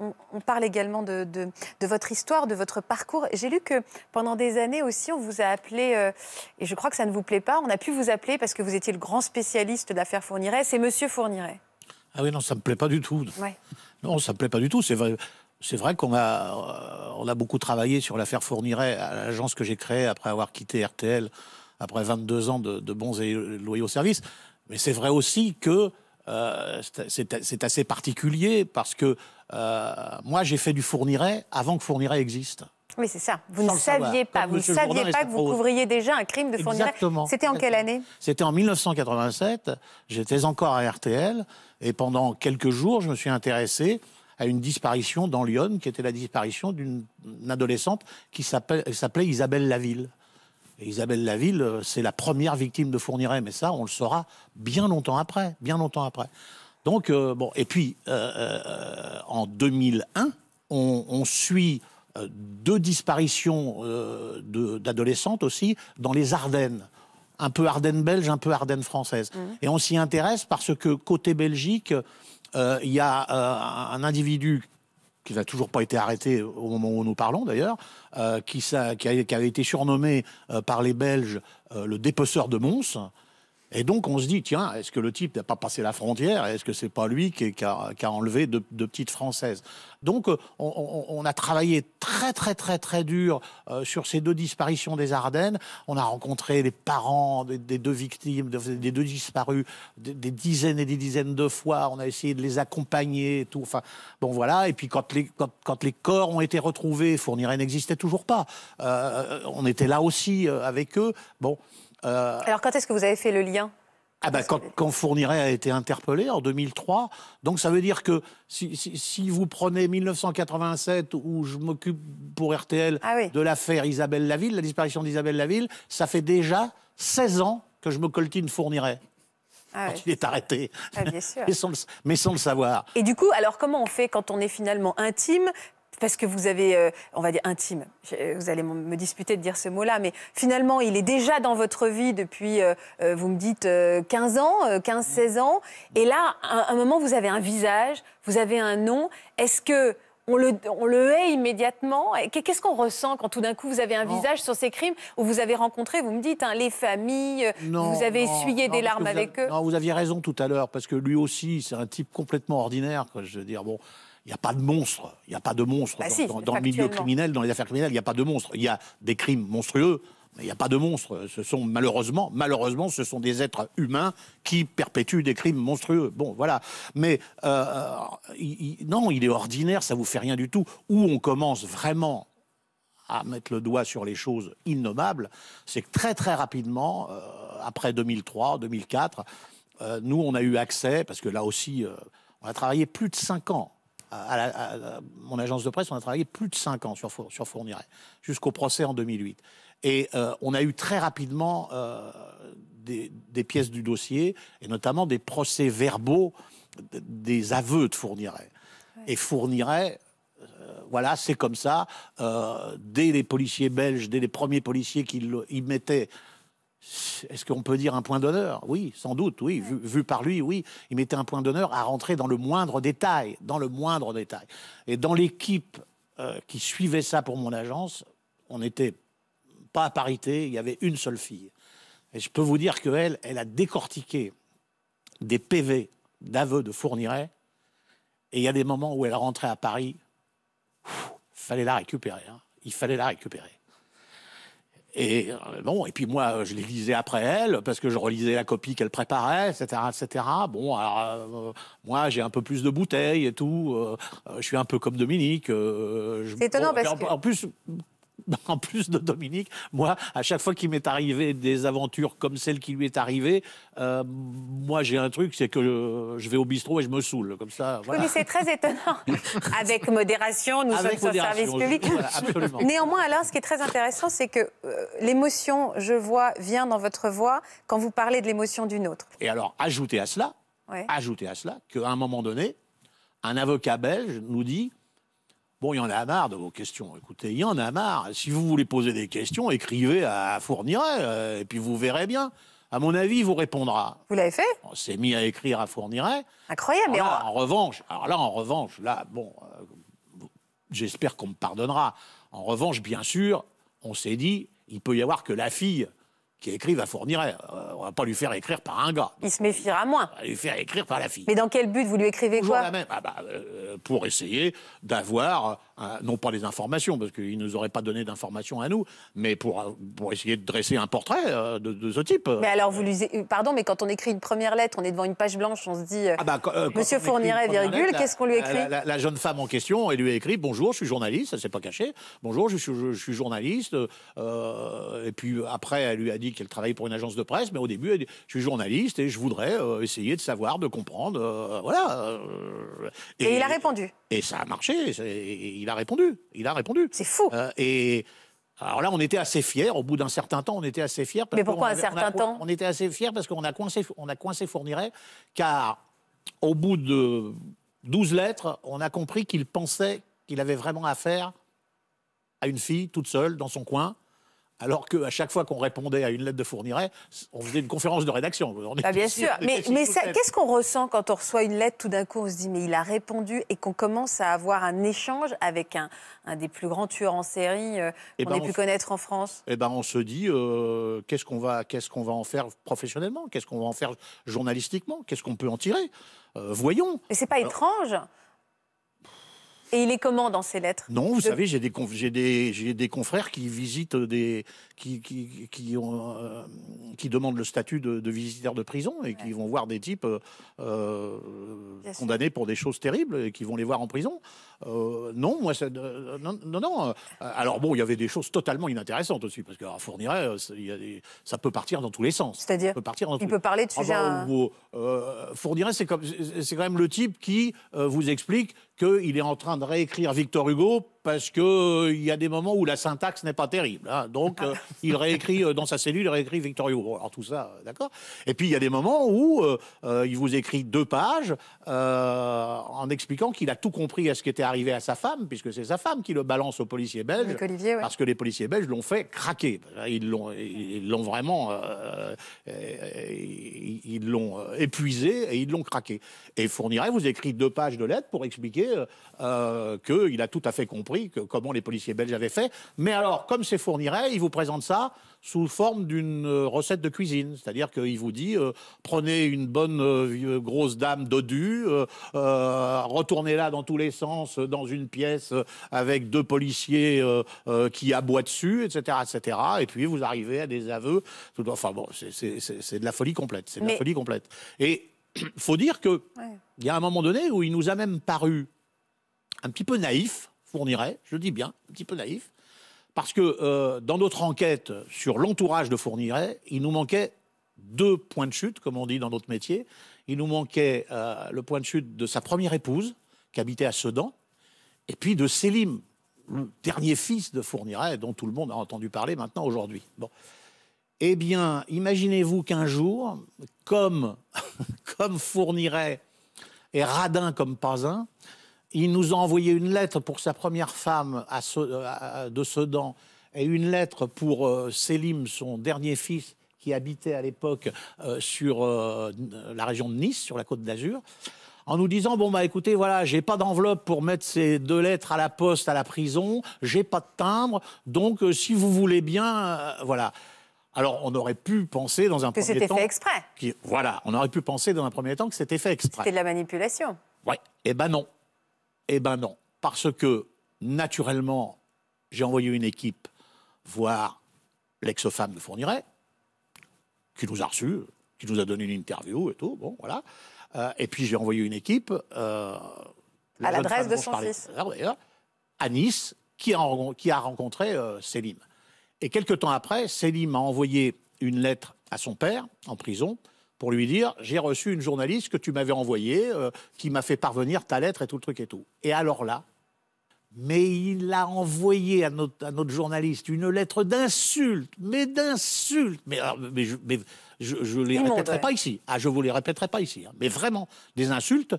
parle également de, de, votre histoire, de votre parcours. J'ai lu que pendant des années aussi, on vous a appelé, euh, et je crois que ça ne vous plaît pas, on a pu vous appeler parce que vous étiez le grand spécialiste de l'affaire Fourniret, c'est Monsieur Fourniret. Ah oui, non, ça ne me plaît pas du tout. Non, ça ne me plaît pas du tout. C'est vrai, c'est vrai qu'on a, euh, on a beaucoup travaillé sur l'affaire Fourniret à l'agence que j'ai créée après avoir quitté RTL, après 22 ans de, de bons et loyaux services. Mais c'est vrai aussi que euh, c'est assez particulier parce que euh, moi, j'ai fait du Fourniret avant que Fourniret existe. Mais c'est ça. Vous ne saviez pas, vous ne saviez pas que vous couvriez déjà un crime de Fourniret. Exactement. C'était en quelle année C'était en 1987. J'étais encore à RTL et pendant quelques jours, je me suis intéressé à une disparition dans Lyon, qui était la disparition d'une adolescente qui s'appelait Isabelle Laville. Isabelle Laville, euh, c'est la première victime de Fourniret, mais ça, on le saura bien longtemps après, bien longtemps après. Donc, euh, bon, et puis, euh, en 2001, on, suit deux disparitions d'adolescentes aussi dans les Ardennes. Un peu Ardennes belges, un peu Ardennes françaises. Mmh. Et on s'y intéresse parce que côté Belgique, il y a un individu qui n'a toujours pas été arrêté au moment où nous parlons d'ailleurs, euh, qui, qui, avait été surnommé euh, par les Belges euh, le dépeceur de Mons, et donc on se dit, tiens, est-ce que le type n'a pas passé la frontière Est-ce que c'est pas lui qui, a, enlevé deux, de petites Françaises Donc euh, on, a travaillé très très très très dur euh, sur ces deux disparitions des Ardennes. On a rencontré les parents des, deux victimes, des, deux disparus, des, dizaines et des dizaines de fois. On a essayé de les accompagner et tout. Enfin, bon voilà. Et puis quand les, quand, quand les corps ont été retrouvés, Fourniret n'existait toujours pas. Euh, on était là aussi avec eux. Bon. Euh, alors quand est-ce que vous avez fait le lien ah ben, quand, quand, Fourniret a été interpellé en 2003, donc ça veut dire que si, vous prenez 1987 où je m'occupe pour RTL ah de l'affaire Isabelle Laville, la disparition d'Isabelle Laville, ça fait déjà 16 ans que je me coltine Fourniret. Ah quand il est arrêté. Ah, mais, sans le, savoir. Et du coup, alors comment on fait quand on est finalement intime parce que vous avez, euh, on va dire, intime. Euh, vous allez me disputer de dire ce mot-là, mais finalement, il est déjà dans votre vie depuis, euh, vous me dites, 15 ans, 15-16 ans. Et là, à un moment, vous avez un visage, vous avez un nom. Est-ce que on le, on le, hait immédiatement. Qu'est-ce qu'on ressent quand tout d'un coup vous avez un visage sur ces crimes où vous avez rencontré, vous me dites, hein, les familles, vous avez essuyé des larmes avec eux Non, vous aviez raison tout à l'heure, parce que lui aussi, c'est un type complètement ordinaire. je veux dire, bon, il n'y a pas de monstre. Il n'y a pas de monstre bah dans, le milieu criminel, dans les affaires criminelles. Il n'y a pas de monstre. Il y a des crimes monstrueux, mais il n'y a pas de monstre. Ce sont malheureusement, malheureusement, ce sont des êtres humains qui perpétuent des crimes monstrueux. Bon, voilà. Mais euh, euh, non, il est ordinaire. Ça vous fait rien du tout. Où on commence vraiment à mettre le doigt sur les choses innommables, c'est que très très rapidement, euh, après 2003, 2004, nous on a eu accès, parce que là aussi, on a travaillé plus de cinq ans à, mon agence de presse, on a travaillé plus de 5 ans sur, sur Fourniret, jusqu'au procès en 2008. Et euh, on a eu très rapidement euh, des, pièces du dossier, et notamment des procès verbaux, des aveux de Fourniret. Et Fourniret, euh, voilà, c'est comme ça. dès les policiers belges, dès les premiers policiers qui y mettaient est-ce qu'on peut dire un point d'honneur Oui, sans doute, oui. Vu, par lui, oui. Il mettait un point d'honneur à rentrer dans le moindre détail, dans le moindre détail. Et dans l'équipe euh, qui suivait ça pour mon agence, on n'était pas à parité, il y avait une seule fille. Et je peux vous dire qu'elle, elle a décortiqué des PV d'aveux de Fourniret. Et il y a des moments où elle rentrait à Paris, hein. il fallait la récupérer. Il fallait la récupérer. Et euh, bon, et puis moi, je les lisais après elle, parce que je relisais la copie qu'elle préparait, etc., etc. Bon, alors, euh, moi, j'ai un peu plus de bouteilles et tout. Euh, je suis un peu comme Dominique. C'est étonnant parce que... en en plus de Dominique, moi, à chaque fois qu'il m'est arrivé des aventures comme celle qui lui est arrivée, euh, moi, j'ai un truc, c'est que je, vais au bistrot et je me saoule. Comme ça, Oui, mais c'est très étonnant. Avec modération, nous sommes au service public. Néanmoins, Alain, ce qui est très intéressant, c'est que euh, l'émotion, je vois, vient dans votre voix quand vous parlez de l'émotion d'une autre. Et alors, ajoutez à cela, ajoutez à cela qu'à un moment donné, un avocat belge nous dit Bon, il y en a marre de vos questions. Écoutez, il y en a marre. Si vous voulez poser des questions, écrivez à Fourniret, euh, et puis vous verrez bien. À mon avis, il vous répondra. Vous l'avez fait On s'est mis à écrire à Fourniret. Incroyable. En revanche, alors là, en revanche, là, bon, euh, j'espère qu'on me pardonnera. En revanche, bien sûr, on s'est dit, il peut y avoir que la fille qui écrive à Fourniret. on euh, on va pas lui faire écrire par un gars. Il se méfiera moins. va lui faire écrire par la fille. Mais dans quel but vous lui écrivez quoi même. Ah bah, euh, pour essayer d'avoir, non pas des informations, parce qu'il nous aurait pas donné d'informations à nous, mais pour, pour essayer de dresser un portrait euh, de, ce type. Mais alors, vous lui... Pardon, mais quand on écrit une première lettre, on est devant une page blanche, on se dit ah bah, Monsieur Fourniret, virgule, qu'est-ce qu'on lui écrit la, jeune femme en question, elle lui a écrit Bonjour, je suis journaliste, ça s'est pas caché. Bonjour, je suis, je, je suis journaliste. et puis après, elle lui a dit qu'elle travaille pour une agence de presse, mais au début, elle dit, je suis journaliste et je voudrais euh, essayer de savoir, de comprendre. Euh, voilà. Euh, et, il a répondu. Et ça a marché. Il a répondu. Il a répondu. C'est fou. et. Alors là, on était assez fiers. Au bout d'un certain temps, on était assez fiers. Parce Mais pourquoi un certain temps On était assez fiers parce qu'on a coincé, on a coincé Fourniret, car au bout de 12 lettres, on a compris qu'il pensait qu'il avait vraiment affaire à une fille toute seule dans son coin alors qu'à chaque fois qu'on répondait à une lettre de Fourniret, on faisait une conférence de rédaction. aujourdhui bah, bien sûr, mais, qu'est-ce qu'on ressent quand on reçoit une lettre Tout d'un coup, on se dit, mais il a répondu et qu'on commence à avoir un échange avec un, des plus grands tueurs en série euh, eh qu'on ben, ait pu connaître en France Et eh ben, on se dit, euh, qu'est-ce qu'on va, qu'est-ce va en faire professionnellement Qu'est-ce qu'on va en faire journalistiquement Qu'est-ce qu'on peut en tirer euh, Voyons. Mais c'est pas étrange et il est comment dans ses lettres Non, vous savez, j'ai des, confrères qui visitent des. qui, ont, euh, qui demandent le statut de, de visiteur de prison et qui vont voir des types euh, euh, condamnés pour des choses terribles et qui vont les voir en prison. non, moi, non, non, Alors bon, il y avait des choses totalement inintéressantes aussi, parce qu'à Fourniret, ça peut partir dans tous les sens. C'est-à-dire peut partir Il peut parler de ah, sujets. fournirait bah, Fourniret, c'est quand même le type qui vous explique qu'il est en train de réécrire Victor Hugo parce qu'il euh, il y a des moments où la syntaxe n'est pas terrible. Hein. Donc, ah. euh, il réécrit euh, dans sa cellule, il réécrit Victor Hugo. alors tout ça, d'accord. Et puis, il y a des moments où il vous écrit deux pages en expliquant qu'il a tout compris à ce qui était arrivé à sa femme, puisque c'est sa femme qui le balance aux policiers belges. Olivier, Parce que les policiers belges l'ont fait craquer. Ils l'ont, l'ont vraiment... ils l'ont épuisé et ils l'ont craqué. Et Fourniret vous écrit deux pages de lettres pour expliquer qu'il a tout à fait compris comment les policiers belges avaient fait. Mais alors, comme c'est fournirait, il vous présente ça sous forme d'une euh, recette de cuisine. C'est-à-dire qu'il vous dit, euh, prenez une bonne euh, grosse dame dodue, retournez-la dans tous les sens, dans une pièce avec deux policiers qui aboient dessus, etc., etc. Et puis vous arrivez à des aveux. Tout... Enfin bon, c'est de la folie complète. C'est de la folie complète. Et faut dire que il y a un moment donné où il nous a même paru un petit peu naïf Fourniret, je dis bien, un petit peu naïf, parce que euh, dans notre enquête sur l'entourage de Fourniret, il nous manquait deux points de chute, comme on dit dans notre métier. Il nous manquait euh, le point de chute de sa première épouse, qui habitait à Sedan, et puis de Sélim, le dernier fils de Fourniret, dont tout le monde a entendu parler maintenant aujourd'hui. Bon. Eh bien, imaginez-vous qu'un jour, comme, comme Fourniret est radin comme pas un, il nous a envoyé une lettre pour sa première femme à de Sedan et une lettre pour euh, sélim son dernier fils, qui habitait à l'époque euh, sur euh, la région de Nice, sur la côte d'Azur, en nous disant bon bah écoutez voilà j'ai pas d'enveloppe pour mettre ces deux lettres à la poste à la prison, j'ai pas de timbre, donc si vous voulez bien voilà. Alors, on aurait pu penser dans un premier temps... Que c'était fait exprès. Qui, voilà, on aurait pu penser dans un premier temps que c'était fait exprès. C'était de la manipulation. Ouais. et eh ben non. Eh ben non, parce que naturellement, j'ai envoyé une équipe voir l'ex-femme de Fourniret, qui nous a reçus, qui nous a donné une interview et tout. Bon, voilà. Euh, et puis j'ai envoyé une équipe euh, à l'adresse de son fils, à Nice, qui a, rencontré euh, Et quelques temps après, Célim a envoyé une lettre à son père en prison pour lui dire j'ai reçu une journaliste que tu m'avais envoyée, euh, qui m'a fait parvenir ta lettre et tout le truc et tout. Et alors là, mais il a envoyé à notre, journaliste une lettre d'insulte, mais d'insulte. Mais, ah, je ne les répéterai pas ici. Ah, je vous les répéterai pas ici. Hein. Mais vraiment, des insultes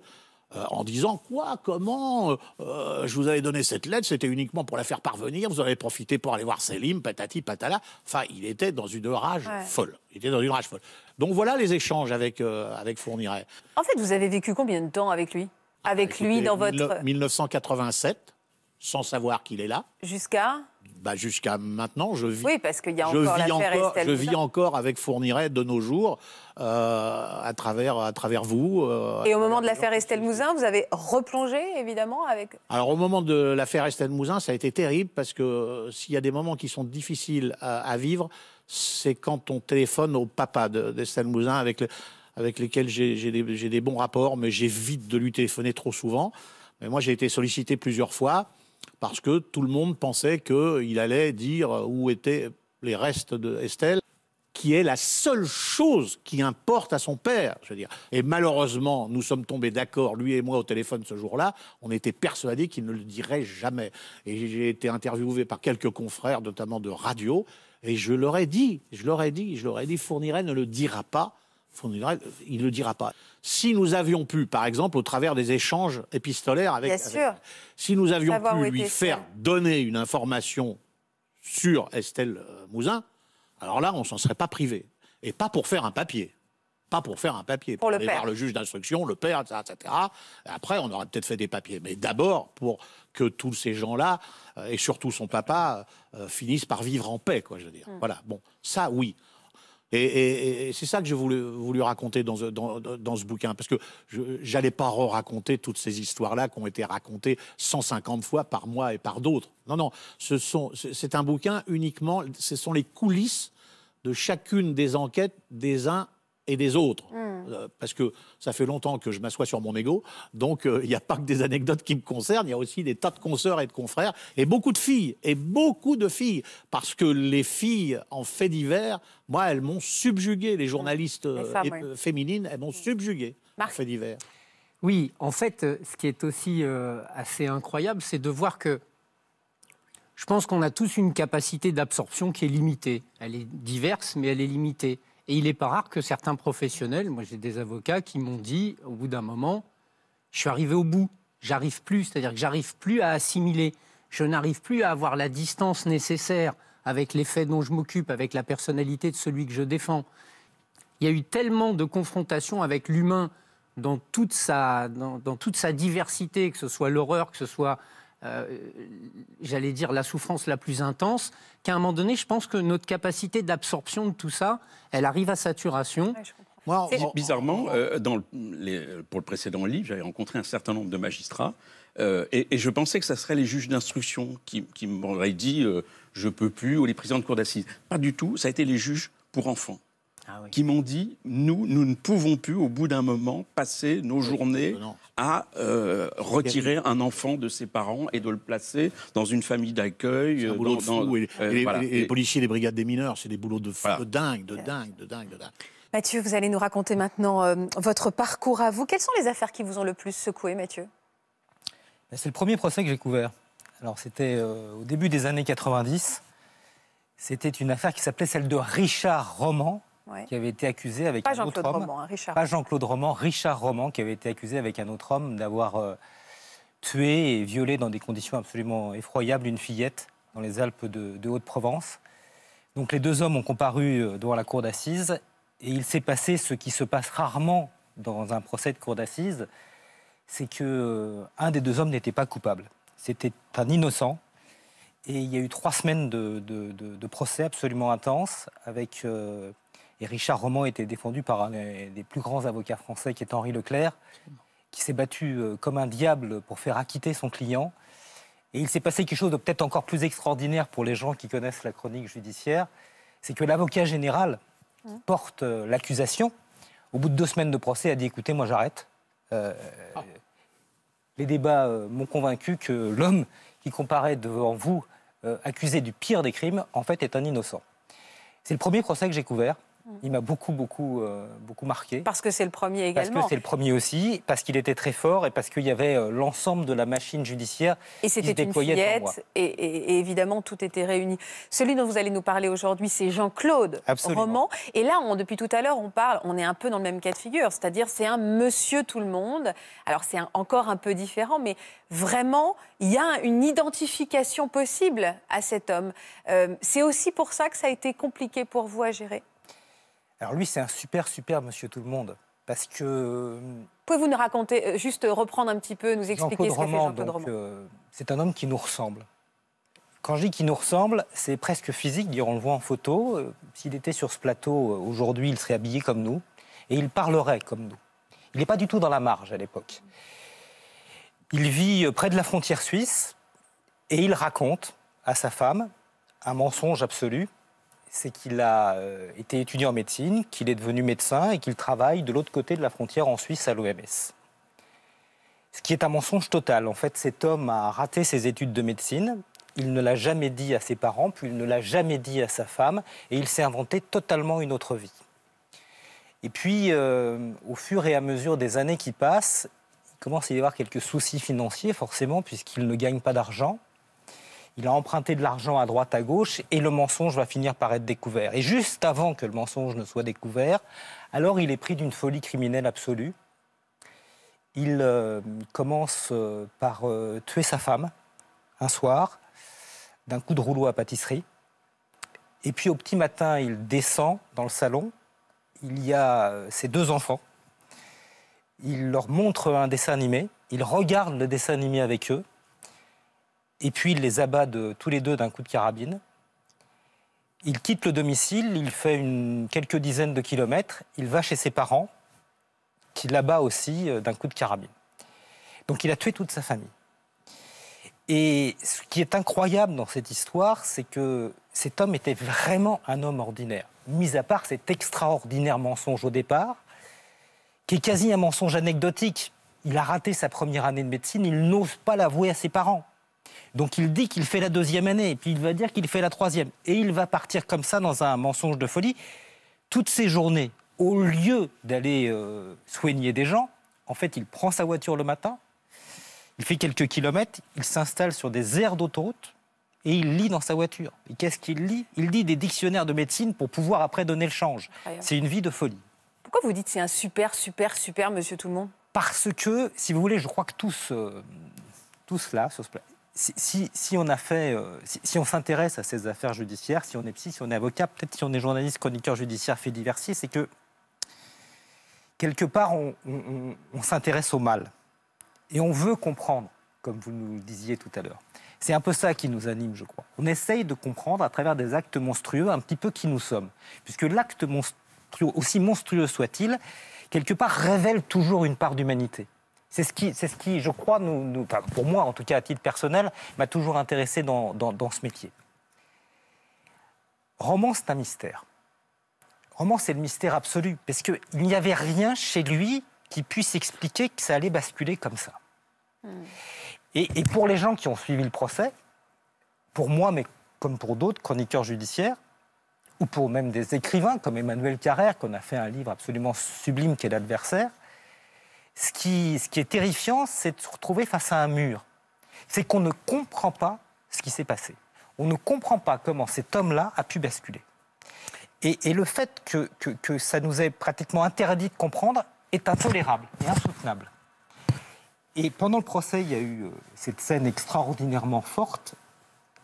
euh, en disant quoi, comment, euh, euh, je vous avais donné cette lettre, c'était uniquement pour la faire parvenir, vous en avez profité pour aller voir Selim, patati, patala. Enfin, il était dans une rage folle. Il était dans une rage folle. Donc voilà les échanges avec, avec Fourniret. En fait, vous avez vécu combien de temps avec lui Avec ah, lui dans votre. 1987, sans savoir qu'il est là. Jusqu'à bah, jusqu'à maintenant, je vis. parce qu'il encore avec Fourniret de nos jours, euh, à, travers, à travers vous. Euh, et au moment de l'affaire Estelle Mouzin, vous avez replongé, évidemment, avec. Alors, au moment de l'affaire Estelle Mouzin, ça a été terrible, parce que euh, s'il y a des moments qui sont difficiles à, vivre, c'est quand on téléphone au papa d'Estelle de Mouzin avec, le, avec lesquels j'ai des, des bons rapports, mais j'évite de lui téléphoner trop souvent. Mais moi, j'ai été sollicité plusieurs fois parce que tout le monde pensait qu'il allait dire où étaient les restes de Estelle, qui est la seule chose qui importe à son père. Je veux dire. Et malheureusement, nous sommes tombés d'accord, lui et moi, au téléphone ce jour-là. On était persuadés qu'il ne le dirait jamais. Et j'ai été interviewé par quelques confrères, notamment de radio, et je leur ai dit, je l'aurais dit, je l'aurais dit, Fourniret ne le dira pas il ne le dira pas. Si nous avions pu, par exemple, au travers des échanges épistolaires avec... si nous avions pu lui faire donner une information sur Estelle euh, Mouzin, alors là, on s'en serait pas privé. Et pas pour faire un papier. Pas pour faire un papier. Pour, le aller le juge d'instruction, le père, etc. Après, on aurait peut-être fait des papiers. Mais d'abord, pour que tous ces gens-là, euh, et surtout son papa, euh, finissent par vivre en paix, quoi, je veux dire. Hum. Voilà. Bon, ça, oui. Et, c'est ça que je' voulu, raconter dans, ce bouquin, parce que j'allais pas raconter toutes ces histoires-là qui ont été racontées 150 fois par moi et par d'autres. Non, non, c'est un bouquin uniquement, ce sont les coulisses de chacune des enquêtes des uns et des autres. Mm. Euh, parce que ça fait longtemps que je m'assois sur mon ego. donc euh, il n'y a pas que des anecdotes qui me concernent, il y a aussi des tas de consoeurs et de confrères, et beaucoup de filles, et beaucoup de filles, parce que les filles en fait divers, moi, elles m'ont subjugué, les journalistes euh, féminines, elles m'ont mm. subjugué en fait divers. Oui, en fait, ce qui est aussi assez incroyable, c'est de voir que je pense qu'on a tous une capacité d'absorption qui est limitée. Elle est diverse, mais elle est limitée. Et il n'est pas rare que certains professionnels, moi j'ai des avocats qui m'ont dit au bout d'un moment, je suis arrivé au bout, j'arrive plus, c'est-à-dire que j'arrive plus à assimiler, je n'arrive plus à avoir la distance nécessaire avec les faits dont je m'occupe, avec la personnalité de celui que je défends. Il y a eu tellement de confrontations avec l'humain dans toute sa, dans, dans toute sa diversité, que ce soit l'horreur, que ce soit euh, j'allais dire, la souffrance la plus intense, qu'à un moment donné, je pense que notre capacité d'absorption de tout ça, elle arrive à saturation. Bizarrement, euh, dans les, pour le précédent livre, j'avais rencontré un certain nombre de magistrats euh, et, je pensais que ce serait les juges d'instruction qui, m'auraient dit je je peux plus ou les présidents de cour d'assises. Pas du tout, ça a été les juges pour enfants. Ah qui m'ont dit, nous, nous ne pouvons plus, au bout d'un moment, passer nos journées à euh, retirer un enfant de ses parents et de le placer dans une famille d'accueil. les, policiers, les brigades des mineurs, c'est des boulots de, voilà. de, dingue, de dingue, de dingue, Mathieu, vous allez nous raconter maintenant euh, votre parcours à vous. Quelles sont les affaires qui vous ont le plus secoué, Mathieu ben, C'est le premier procès que j'ai couvert. Alors, c'était euh, au début des années 90. C'était une affaire qui s'appelait celle de Richard Roman, qui avait été accusé avec un autre homme. Hein, pas Jean-Claude Roman, Richard Roman, qui avait été accusé avec un autre homme d'avoir euh, tué et violé dans des conditions absolument effroyables une fillette dans les Alpes de, Haute-Provence. Donc les deux hommes ont comparu euh, devant la cour d'assises et il s'est passé ce qui se passe rarement dans un procès de cour d'assises, c'est que euh, un des deux hommes n'était pas coupable. C'était un innocent. Et il y a eu trois semaines de, procès absolument intenses avec et Richard Roman était défendu par un des plus grands avocats français, qui est Henri Leclerc, qui s'est battu euh, comme un diable pour faire acquitter son client. Et il s'est passé quelque chose de peut-être encore plus extraordinaire pour les gens qui connaissent la chronique judiciaire, c'est que l'avocat général porte euh, l'accusation, au bout de deux semaines de procès, a dit écoutez, moi j'arrête. Euh, ah. Les débats m'ont convaincu que l'homme qui comparaît devant vous, accusé du pire des crimes, en fait est un innocent. C'est le premier procès que j'ai couvert. Il m'a beaucoup, beaucoup, euh, beaucoup marqué. Parce que c'est le premier également. Parce que c'est le premier aussi, parce qu'il était très fort et parce qu'il y avait euh, l'ensemble de la machine judiciaire et qui se déployait moi. Et, évidemment, tout était réuni. Celui dont vous allez nous parler aujourd'hui, c'est Jean-Claude Roman. Et là, depuis tout à l'heure, on parle, on est un peu dans le même cas de figure, c'est-à-dire c'est un monsieur tout le monde. Alors c'est encore un peu différent, mais vraiment, il y a une identification possible à cet homme. Euh, c'est aussi pour ça que ça a été compliqué pour vous à gérer alors lui, c'est un super, super monsieur tout le monde. Parce que. Euh, Pouvez-vous nous raconter, euh, juste reprendre un petit peu, nous expliquer ce que fait Jean-Claude Roman euh, C'est un homme qui nous ressemble. Quand je dis qu'il nous ressemble, c'est presque physique. On le voit en photo. S'il était sur ce plateau aujourd'hui, il serait habillé comme nous et il parlerait comme nous. Il n'est pas du tout dans la marge à l'époque. Il vit près de la frontière suisse et il raconte à sa femme un mensonge absolu c'est qu'il a euh, été étudiant en médecine, qu'il est devenu médecin et qu'il travaille de l'autre côté de la frontière en Suisse à l'OMS. Ce qui est un mensonge total. En fait, cet homme a raté ses études de médecine. Il ne l'a jamais dit à ses parents, puis il ne l'a jamais dit à sa femme, et il s'est inventé totalement une autre vie. Et puis, euh, au fur et à mesure des années qui passent, il commence à y avoir quelques soucis financiers, forcément, puisqu'il ne gagne pas d'argent il a emprunté de l'argent à droite, à gauche, et le mensonge va finir par être découvert. Et juste avant que le mensonge ne soit découvert, alors il est pris d'une folie criminelle absolue. Il euh, commence euh, par euh, tuer sa femme un soir, d'un coup de rouleau à pâtisserie. Et puis au petit matin, il descend dans le salon. Il y a ses deux enfants. Il leur montre un dessin animé. Il regarde le dessin animé avec eux et puis il les abat de, tous les deux d'un coup de carabine. Il quitte le domicile, il fait une, quelques dizaines de kilomètres, il va chez ses parents, qui l'abat aussi euh, d'un coup de carabine. Donc il a tué toute sa famille. Et ce qui est incroyable dans cette histoire, c'est que cet homme était vraiment un homme ordinaire, mis à part cet extraordinaire mensonge au départ, qui est quasi un mensonge anecdotique. Il a raté sa première année de médecine, il n'ose pas l'avouer à ses parents. Donc il dit qu'il fait la deuxième année, et puis il va dire qu'il fait la troisième. Et il va partir comme ça dans un mensonge de folie. Toutes ces journées, au lieu d'aller euh, soigner des gens, en fait, il prend sa voiture le matin, il fait quelques kilomètres, il s'installe sur des aires d'autoroute et il lit dans sa voiture. Et qu'est-ce qu'il lit Il lit des dictionnaires de médecine pour pouvoir après donner le change. Ah, c'est une vie de folie. Pourquoi vous dites c'est un super, super, super monsieur tout le monde Parce que, si vous voulez, je crois que tous, euh, tous là, sur ce euh, si, on s'intéresse à ces affaires judiciaires, si on est psy, si on est avocat, peut-être si on est journaliste, chroniqueur judiciaire, fait diversier, c'est que quelque part on, on s'intéresse au mal et on veut comprendre, comme vous nous le disiez tout à l'heure. C'est un peu ça qui nous anime, je crois. On essaye de comprendre à travers des actes monstrueux un petit peu qui nous sommes, puisque l'acte monstrueux, aussi monstrueux soit-il, quelque part révèle toujours une part d'humanité. C'est ce qui, c'est ce qui, je crois, nous, nous pour moi, en tout cas à titre personnel, m'a toujours intéressé dans, ce métier. Roman, c'est un mystère. Roman, c'est le mystère absolu, parce qu'il n'y avait rien chez lui qui puisse expliquer que ça allait basculer comme ça. Hmm. Et, et pour les gens qui ont suivi le procès, pour moi, mais comme pour d'autres chroniqueurs judiciaires, ou pour même des écrivains comme Emmanuel Carrère, qu'on a fait un livre absolument sublime qui est l'adversaire, ce qui, est terrifiant, c'est de se retrouver face à un mur. C'est qu'on ne comprend pas ce qui s'est passé. On ne comprend pas comment cet homme-là a pu basculer. Et, le fait que, ça nous est pratiquement interdit de comprendre est intolérable et insoutenable. Et pendant le procès, il y a eu euh, cette scène extraordinairement forte,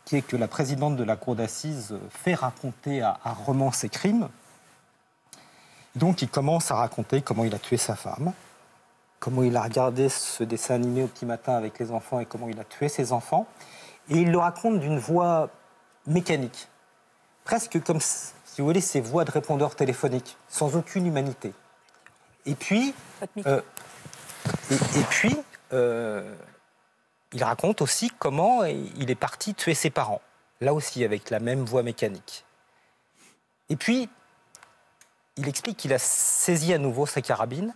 qui est que la présidente de la cour d'assises euh, fait raconter à, à Roman ses crimes. Donc il commence à raconter comment il a tué sa femme comment il a regardé ce dessin animé au petit matin avec les enfants et comment il a tué ses enfants. Et il le raconte d'une voix mécanique, presque comme, si vous voulez, ces voix de répondeur téléphonique. sans aucune humanité. Et puis, euh, et, puis euh, il raconte aussi comment il est parti tuer ses parents, là aussi avec la même voix mécanique. Et puis, il explique qu'il a saisi à nouveau sa carabine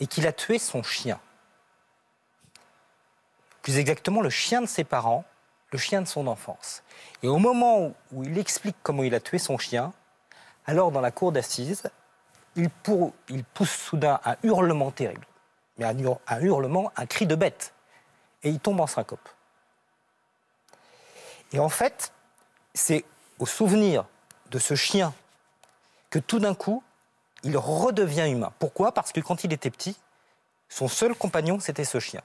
et qu'il a tué son chien. Plus exactement, le chien de ses parents, le chien de son enfance. Et au moment où, il explique comment il a tué son chien, alors dans la cour d'assises, il, pousse soudain un hurlement terrible, mais un hurlement, un cri de bête, et il tombe en syncope. Et en fait, c'est au souvenir de ce chien que tout d'un coup, il redevient humain. Pourquoi Parce que quand il était petit, son seul compagnon, c'était ce chien.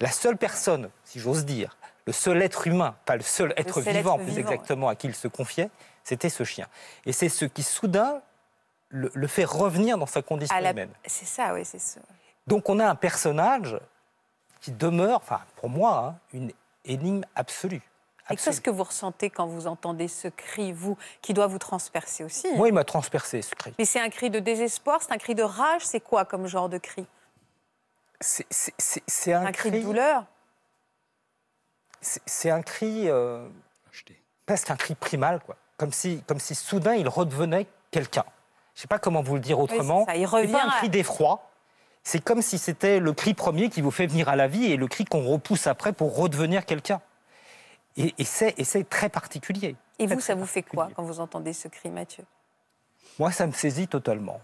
La seule personne, si j'ose dire, le seul être humain, pas le seul être vivant plus exactement, à qui il se confiait, c'était ce chien. Et c'est ce qui soudain le, fait revenir dans sa condition humaine. C'est ça, oui, c'est ça. Donc on a un personnage qui demeure, enfin pour moi, hein, une énigme absolue. Et qu'est-ce que vous ressentez quand vous entendez ce cri, vous, qui doit vous transpercer aussi Moi, il m'a transpercé, ce cri. Mais c'est un cri de désespoir, c'est un cri de rage, c'est quoi comme genre de cri C'est un, un cri... de douleur C'est un cri... Euh... Presque un cri primal, quoi. Comme si, comme si soudain, il redevenait quelqu'un. Je ne sais pas comment vous le dire autrement. C'est il revient pas un cri d'effroi. C'est comme si c'était le cri premier qui vous fait venir à la vie et le cri qu'on repousse après pour redevenir quelqu'un. Et, c'est très particulier. Et vous, ça vous fait quoi quand vous entendez ce cri, Mathieu Moi, ça me saisit totalement.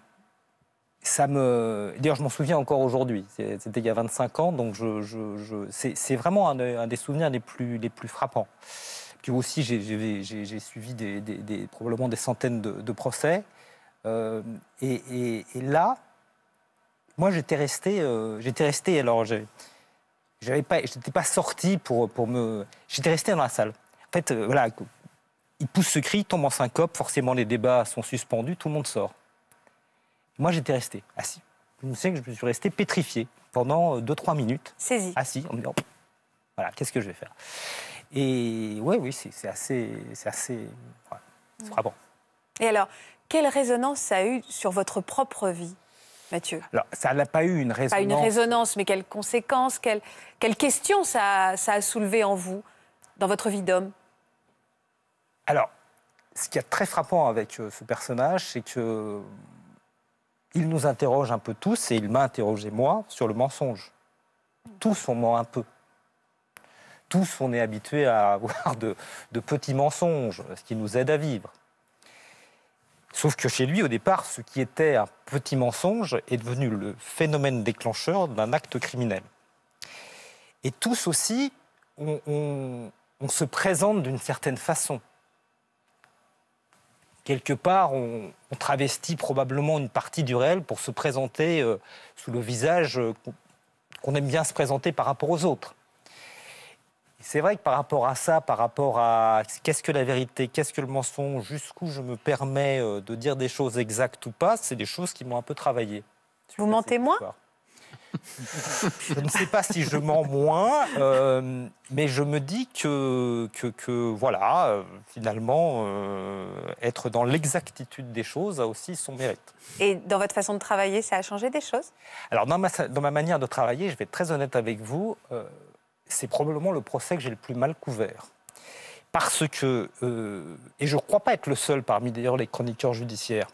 Ça me... D'ailleurs, je m'en souviens encore aujourd'hui. C'était il y a 25 ans, donc je, c'est vraiment un, des souvenirs les plus, les plus frappants. Puis aussi, j'ai suivi des, probablement des centaines de, procès. Euh, et, là, moi, j'étais resté, euh, j'étais resté. Alors, j'avais pas, j'étais pas sorti pour, pour me, j'étais resté dans la salle. En fait, euh, voilà, il pousse ce cri, il tombe en syncope, forcément les débats sont suspendus, tout le monde sort. Moi, j'étais resté assis. Je me que je me suis resté pétrifié pendant 2-3 euh, minutes. Assis, en me disant, voilà, qu'est-ce que je vais faire Et ouais, oui, c'est assez, c'est assez, mm. frappant. Et alors, quelle résonance ça a eu sur votre propre vie Mathieu Alors, ça n'a pas eu une résonance. Pas une résonance, mais quelles conséquences, quelles, questions ça, a soulevé en vous, dans votre vie d'homme Alors, ce qui est très frappant avec euh, ce personnage, c'est que il nous interroge un peu tous, et il m'a interrogé moi, sur le mensonge. Tous, on ment un peu. Tous, on est habitué à avoir de petits mensonges, ce qui nous aide à vivre. Sauf que chez lui, au départ, ce qui était un petit mensonge est devenu le phénomène déclencheur d'un acte criminel. Et tous aussi, on, se présente d'une certaine façon. Quelque part, on, travestit probablement une partie du réel pour se présenter euh, sous le visage euh, qu'on aime bien se présenter par rapport aux autres. C'est vrai que par rapport à ça, par rapport à qu'est-ce que la vérité, qu'est-ce que le mensonge, jusqu'où je me permets euh, de dire des choses exactes ou pas, c'est des choses qui m'ont un peu travaillé. Vous mentez moins je ne sais pas si je mens moins, euh, mais je me dis que, que, voilà, euh, finalement, être dans l'exactitude des choses a aussi son mérite. Et dans votre façon de travailler, ça a changé des choses Alors, dans ma manière de travailler, je vais être très honnête avec vous, c'est probablement le procès que j'ai le plus mal couvert. Parce que, euh, et je ne crois pas être le seul parmi d'ailleurs les chroniqueurs judiciaires,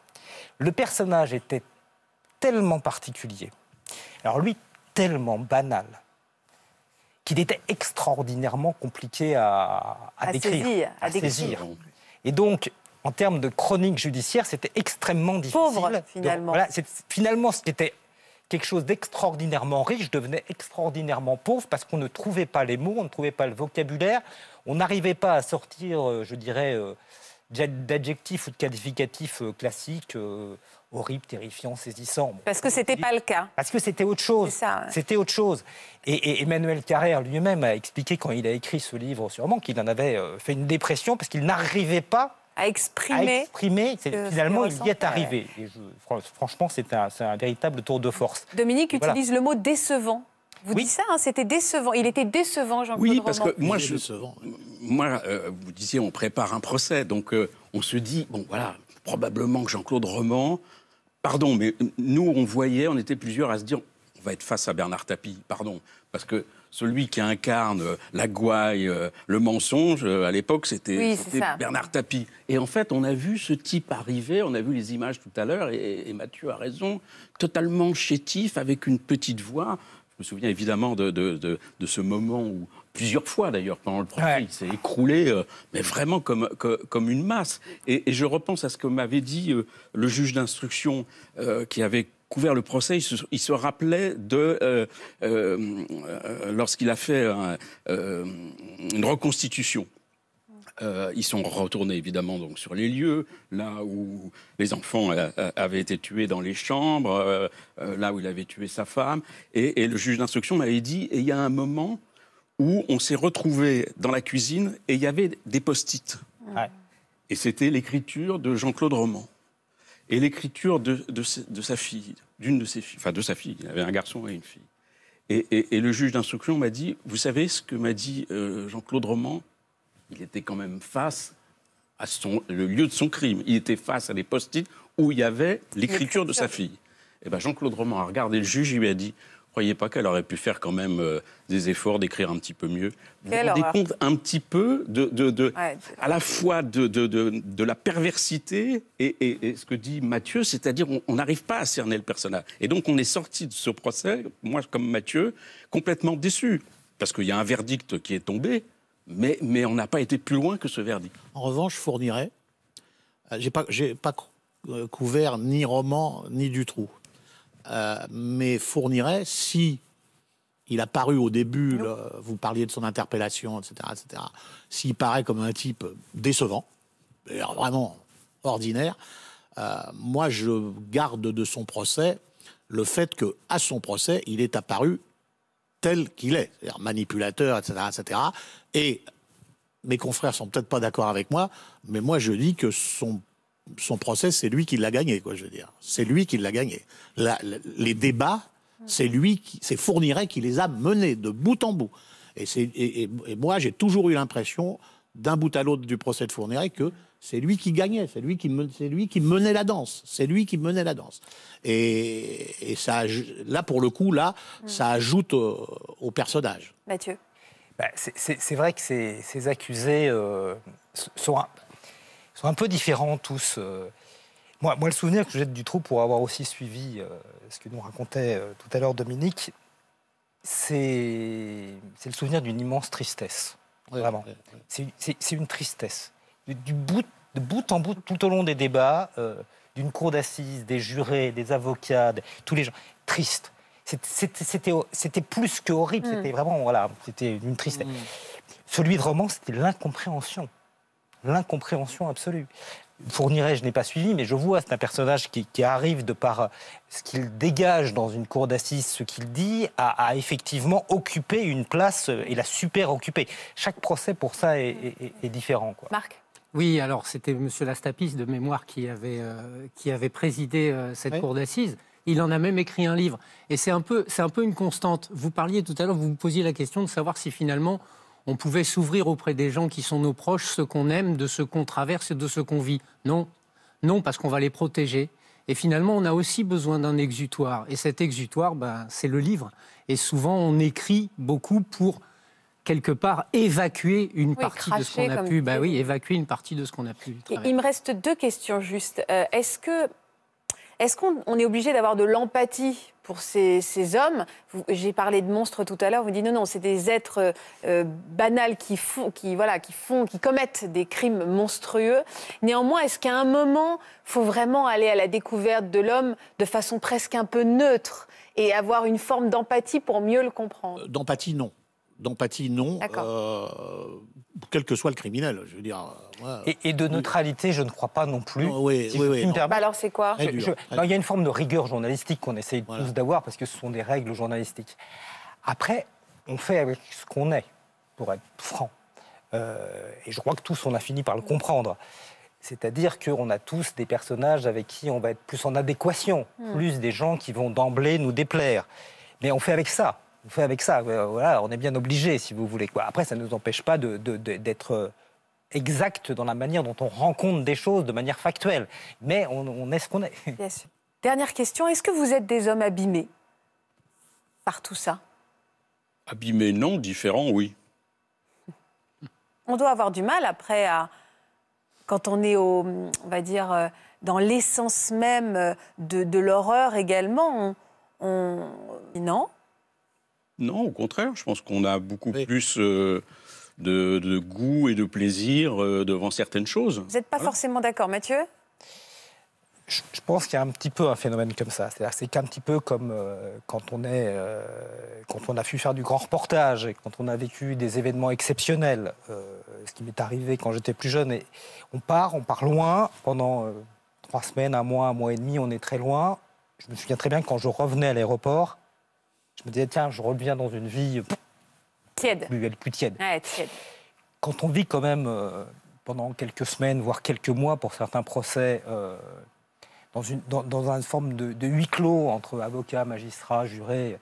le personnage était tellement particulier, alors lui tellement banal, qu'il était extraordinairement compliqué à, décrire, à, saisir. Et donc, en termes de chronique judiciaire, c'était extrêmement difficile. Pauvre, finalement. finalement, quelque chose d'extraordinairement riche devenait extraordinairement pauvre parce qu'on ne trouvait pas les mots, on ne trouvait pas le vocabulaire, on n'arrivait pas à sortir, euh, je dirais, euh, d'adjectifs ou de qualificatifs euh, classiques, horribles, terrifiants, saisissants. Parce que ce c'était pas le cas. Parce que c'était autre chose. C'était autre chose. Et, et Emmanuel Carrère lui-même a expliqué quand il a écrit ce livre, sûrement qu'il en avait fait une dépression parce qu'il n'arrivait pas à exprimer. finalement, il y est arrivé. franchement, c'est un, véritable tour de force. Dominique utilise le mot décevant. Vous dites ça, hein, c'était décevant. Il était décevant, Jean-Claude Oui, parce que moi, euh, vous disiez, on prépare un procès. Donc, euh, on se dit, bon, voilà, probablement que Jean-Claude Roman. Pardon, mais nous, on voyait, on était plusieurs à se dire, on va être face à Bernard Tapie, pardon. Parce que celui qui incarne euh, la gouaille, euh, le mensonge, euh, à l'époque, c'était Bernard Tapie. Et en fait, on a vu ce type arriver, on a vu les images tout à l'heure, et, Mathieu a raison, totalement chétif, avec une petite voix. Je me souviens évidemment de, de, de, ce moment où, plusieurs fois d'ailleurs pendant le procès, il s'est écroulé, mais vraiment comme, comme, une masse. Et, je repense à ce que m'avait dit le juge d'instruction qui avait couvert le procès, il se, rappelait de euh, euh, euh, lorsqu'il a fait une reconstitution. ils sont retournés évidemment donc sur les lieux, là où les enfants avaient été tués dans les chambres, là où il avait tué sa femme. Et, le juge d'instruction m'avait dit il y a un moment où on s'est retrouvé dans la cuisine et il y avait des post-it. Et c'était l'écriture de Jean-Claude Roman et l'écriture de, sa fille, d'une de ses filles, enfin de sa fille, il avait un garçon et une fille. Et, le juge d'instruction m'a dit, vous savez ce que m'a dit euh, Jean-Claude Roman Il était quand même face à son, le lieu de son crime. Il était face à des post-it où il y avait l'écriture de sa fille. Et eh ben Jean-Claude Roman a regardé le juge, il lui a dit, croyez pas qu'elle aurait pu faire quand même euh, des efforts, d'écrire un petit peu mieux Vous vous compte un petit peu de, de, à la fois de, de la perversité et, et, ce que dit Mathieu, c'est-à-dire on n'arrive pas à cerner le personnage. Et donc on est sorti de ce procès, moi comme Mathieu, complètement déçu. Parce qu'il y a un verdict qui est tombé, mais, mais on n'a pas été plus loin que ce verdict. En revanche, je fournirais. Euh, pas J'ai pas, pas euh, couvert ni roman ni du trou. Euh, mais fournirait, si il a paru au début, vous parliez de son interpellation, etc., etc., s'il paraît comme un type décevant, vraiment ordinaire, euh, moi je garde de son procès le fait que à son procès, il est apparu tel qu'il est, c'est-à-dire manipulateur, etc., etc. Et mes confrères sont peut-être pas d'accord avec moi, mais moi je dis que son son procès, c'est lui qui l'a gagné, quoi, je veux dire. C'est lui qui l'a gagné. les débats, c'est lui qui, c'est Fourniret qui les a menés de bout en bout. Et, moi, j'ai toujours eu l'impression, d'un bout à l'autre du procès de Fourniret, que c'est lui qui gagnait, c'est lui qui, lui qui menait la danse, c'est lui qui menait la danse. Et, ça, là, pour le coup, là, ça ajoute au, personnage. Mathieu bah, C'est vrai que ces, accusés euh, sont sont un peu différents tous. Euh. Moi, moi, le souvenir que j'ai du trou pour avoir aussi suivi euh, ce que nous racontait euh, tout à l'heure Dominique, c'est le souvenir d'une immense tristesse. vraiment. C'est une tristesse. Du, bout, de bout en bout, tout au long des débats, d'une cour d'assises, des jurés, des avocats, tous les gens. Triste. C'était plus que horrible. Mm. C'était vraiment, voilà, c'était une tristesse. Mm. Celui de roman, c'était l'incompréhension l'incompréhension absolue. Fournirais, je n'ai pas suivi, mais je vois, c'est un personnage qui, arrive de par euh, ce qu'il dégage dans une cour d'assises, ce qu'il dit, à, effectivement occuper une place euh, et la super occuper. Chaque procès pour ça est, différent. Quoi. Marc oui, alors c'était M. Lastapis de mémoire qui avait, euh, qui avait présidé cette cour d'assises. Il en a même écrit un livre. Et c'est un, peu, c'est un peu une constante. Vous parliez tout à l'heure, vous vous posiez la question de savoir si finalement on pouvait s'ouvrir auprès des gens qui sont nos proches, ce qu'on aime, de ce qu'on traverse et de ce qu'on vit. Non, non, parce qu'on va les protéger. Et finalement, on a aussi besoin d'un exutoire. Et cet exutoire, ben, c'est le livre. Et souvent, on écrit beaucoup pour quelque part évacuer une partie de ce qu'on a pu. Bah oui, évacuer une partie de ce qu'on a pu. Il me reste deux questions juste. Euh, est-ce que est-ce qu'on est obligé d'avoir de l'empathie pour ces, hommes J'ai parlé de monstres tout à l'heure. Vous dites non, non, c'est des êtres euh, banals qui qui voilà, qui font, qui commettent des crimes monstrueux. Néanmoins, est-ce qu'à un moment, faut vraiment aller à la découverte de l'homme de façon presque un peu neutre et avoir une forme d'empathie pour mieux le comprendre euh, D'empathie, non. D'empathie, non. Euh, quel que soit le criminel. Je veux dire, euh, et, de neutralité, je ne crois pas non plus. oui, oui, oui, bah alors c'est quoi Il y a une forme de rigueur journalistique qu'on essaye tous d'avoir parce que ce sont des règles journalistiques. Après, on fait avec ce qu'on est, pour être franc. Euh, et je crois que tous, on a fini par le comprendre. C'est-à-dire qu'on a tous des personnages avec qui on va être plus en adéquation, hmm. plus des gens qui vont d'emblée nous déplaire. Mais on fait avec ça on fait avec ça. Euh, voilà, on est bien obligé, si vous voulez. Quoi. Après, ça ne nous empêche pas d'être euh, exact dans la manière dont on rencontre des choses de manière factuelle. Mais on, est ce qu'on est. Dernière question, est-ce que vous êtes des hommes abîmés par tout ça Abîmés, non, différents, oui. On doit avoir du mal après à, quand on est au, on va dire, euh, dans l'essence même de, l'horreur également, on... non non, au contraire, je pense qu'on a beaucoup plus euh, de, goût et de plaisir euh, devant certaines choses. Vous n'êtes pas hein forcément d'accord, Mathieu je, pense qu'il y a un petit peu un phénomène comme ça. C'est-à-dire c'est qu'un petit peu comme euh, quand, on a pu faire du grand reportage et quand on a vécu des événements exceptionnels, ce qui m'est arrivé quand j'étais plus jeune. on part, on part loin pendant trois semaines, un mois, un mois et demi, on est très loin. Je me souviens très bien quand je revenais à l'aéroport, je me disais, tiens, je reviens dans une vie tiède. Plus, tiède. Quand on vit quand même euh, pendant quelques semaines, voire quelques mois pour certains procès, euh, dans, une, dans, dans, une forme de, huis clos entre avocats, magistrats, jurés,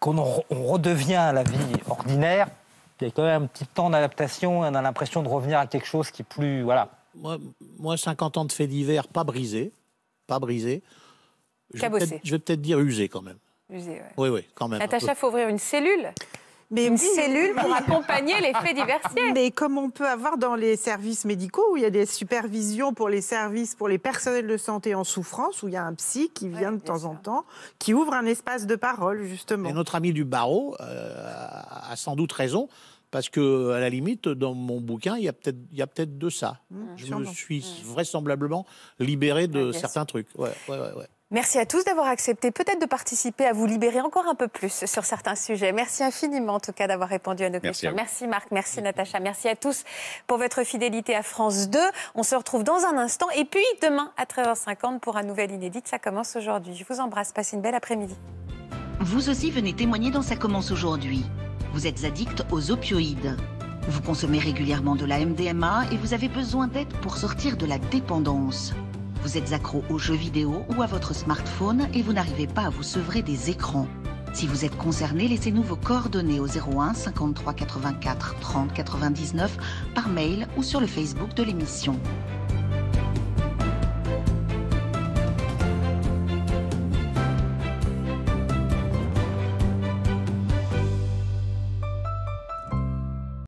qu'on redevient à la vie ordinaire, il y a quand même un petit temps d'adaptation on a l'impression de revenir à quelque chose qui est plus. Voilà. Moi, moi 50 ans de faits divers, pas brisé. Pas brisé. Je vais peut-être dire usé quand même. Oui, oui, quand même. Natacha, il faut ouvrir une cellule mais une cellule pour accompagner les faits diversiels. – Mais comme on peut avoir dans les services médicaux, où il y a des supervisions pour les services, pour les personnels de santé en souffrance, où il y a un psy qui vient de temps en temps, qui ouvre un espace de parole, justement. Et notre ami du barreau euh, a sans doute raison. Parce que, à la limite, dans mon bouquin, il y a peut-être peut de ça. Mmh, Je me suis mmh. vraisemblablement libéré de certains trucs. ouais, ouais. Merci à tous d'avoir accepté, peut-être de participer à vous libérer encore un peu plus sur certains sujets. Merci infiniment en tout cas d'avoir répondu à nos questions. merci Marc, merci Natacha, merci à tous pour votre fidélité à France 2. On se retrouve dans un instant et puis demain à 13h50 pour un nouvel inédit. Ça commence aujourd'hui. Je vous embrasse, passez une belle après-midi. Vous aussi venez témoigner dans Ça commence aujourd'hui. Vous êtes addict aux opioïdes. Vous consommez régulièrement de la MDMA et vous avez besoin d'aide pour sortir de la dépendance. Vous êtes accro aux jeux vidéo ou à votre smartphone et vous n'arrivez pas à vous sevrer des écrans. Si vous êtes concerné, laissez-nous vos coordonnées au 01 53 84 30 99 par mail ou sur le Facebook de l'émission.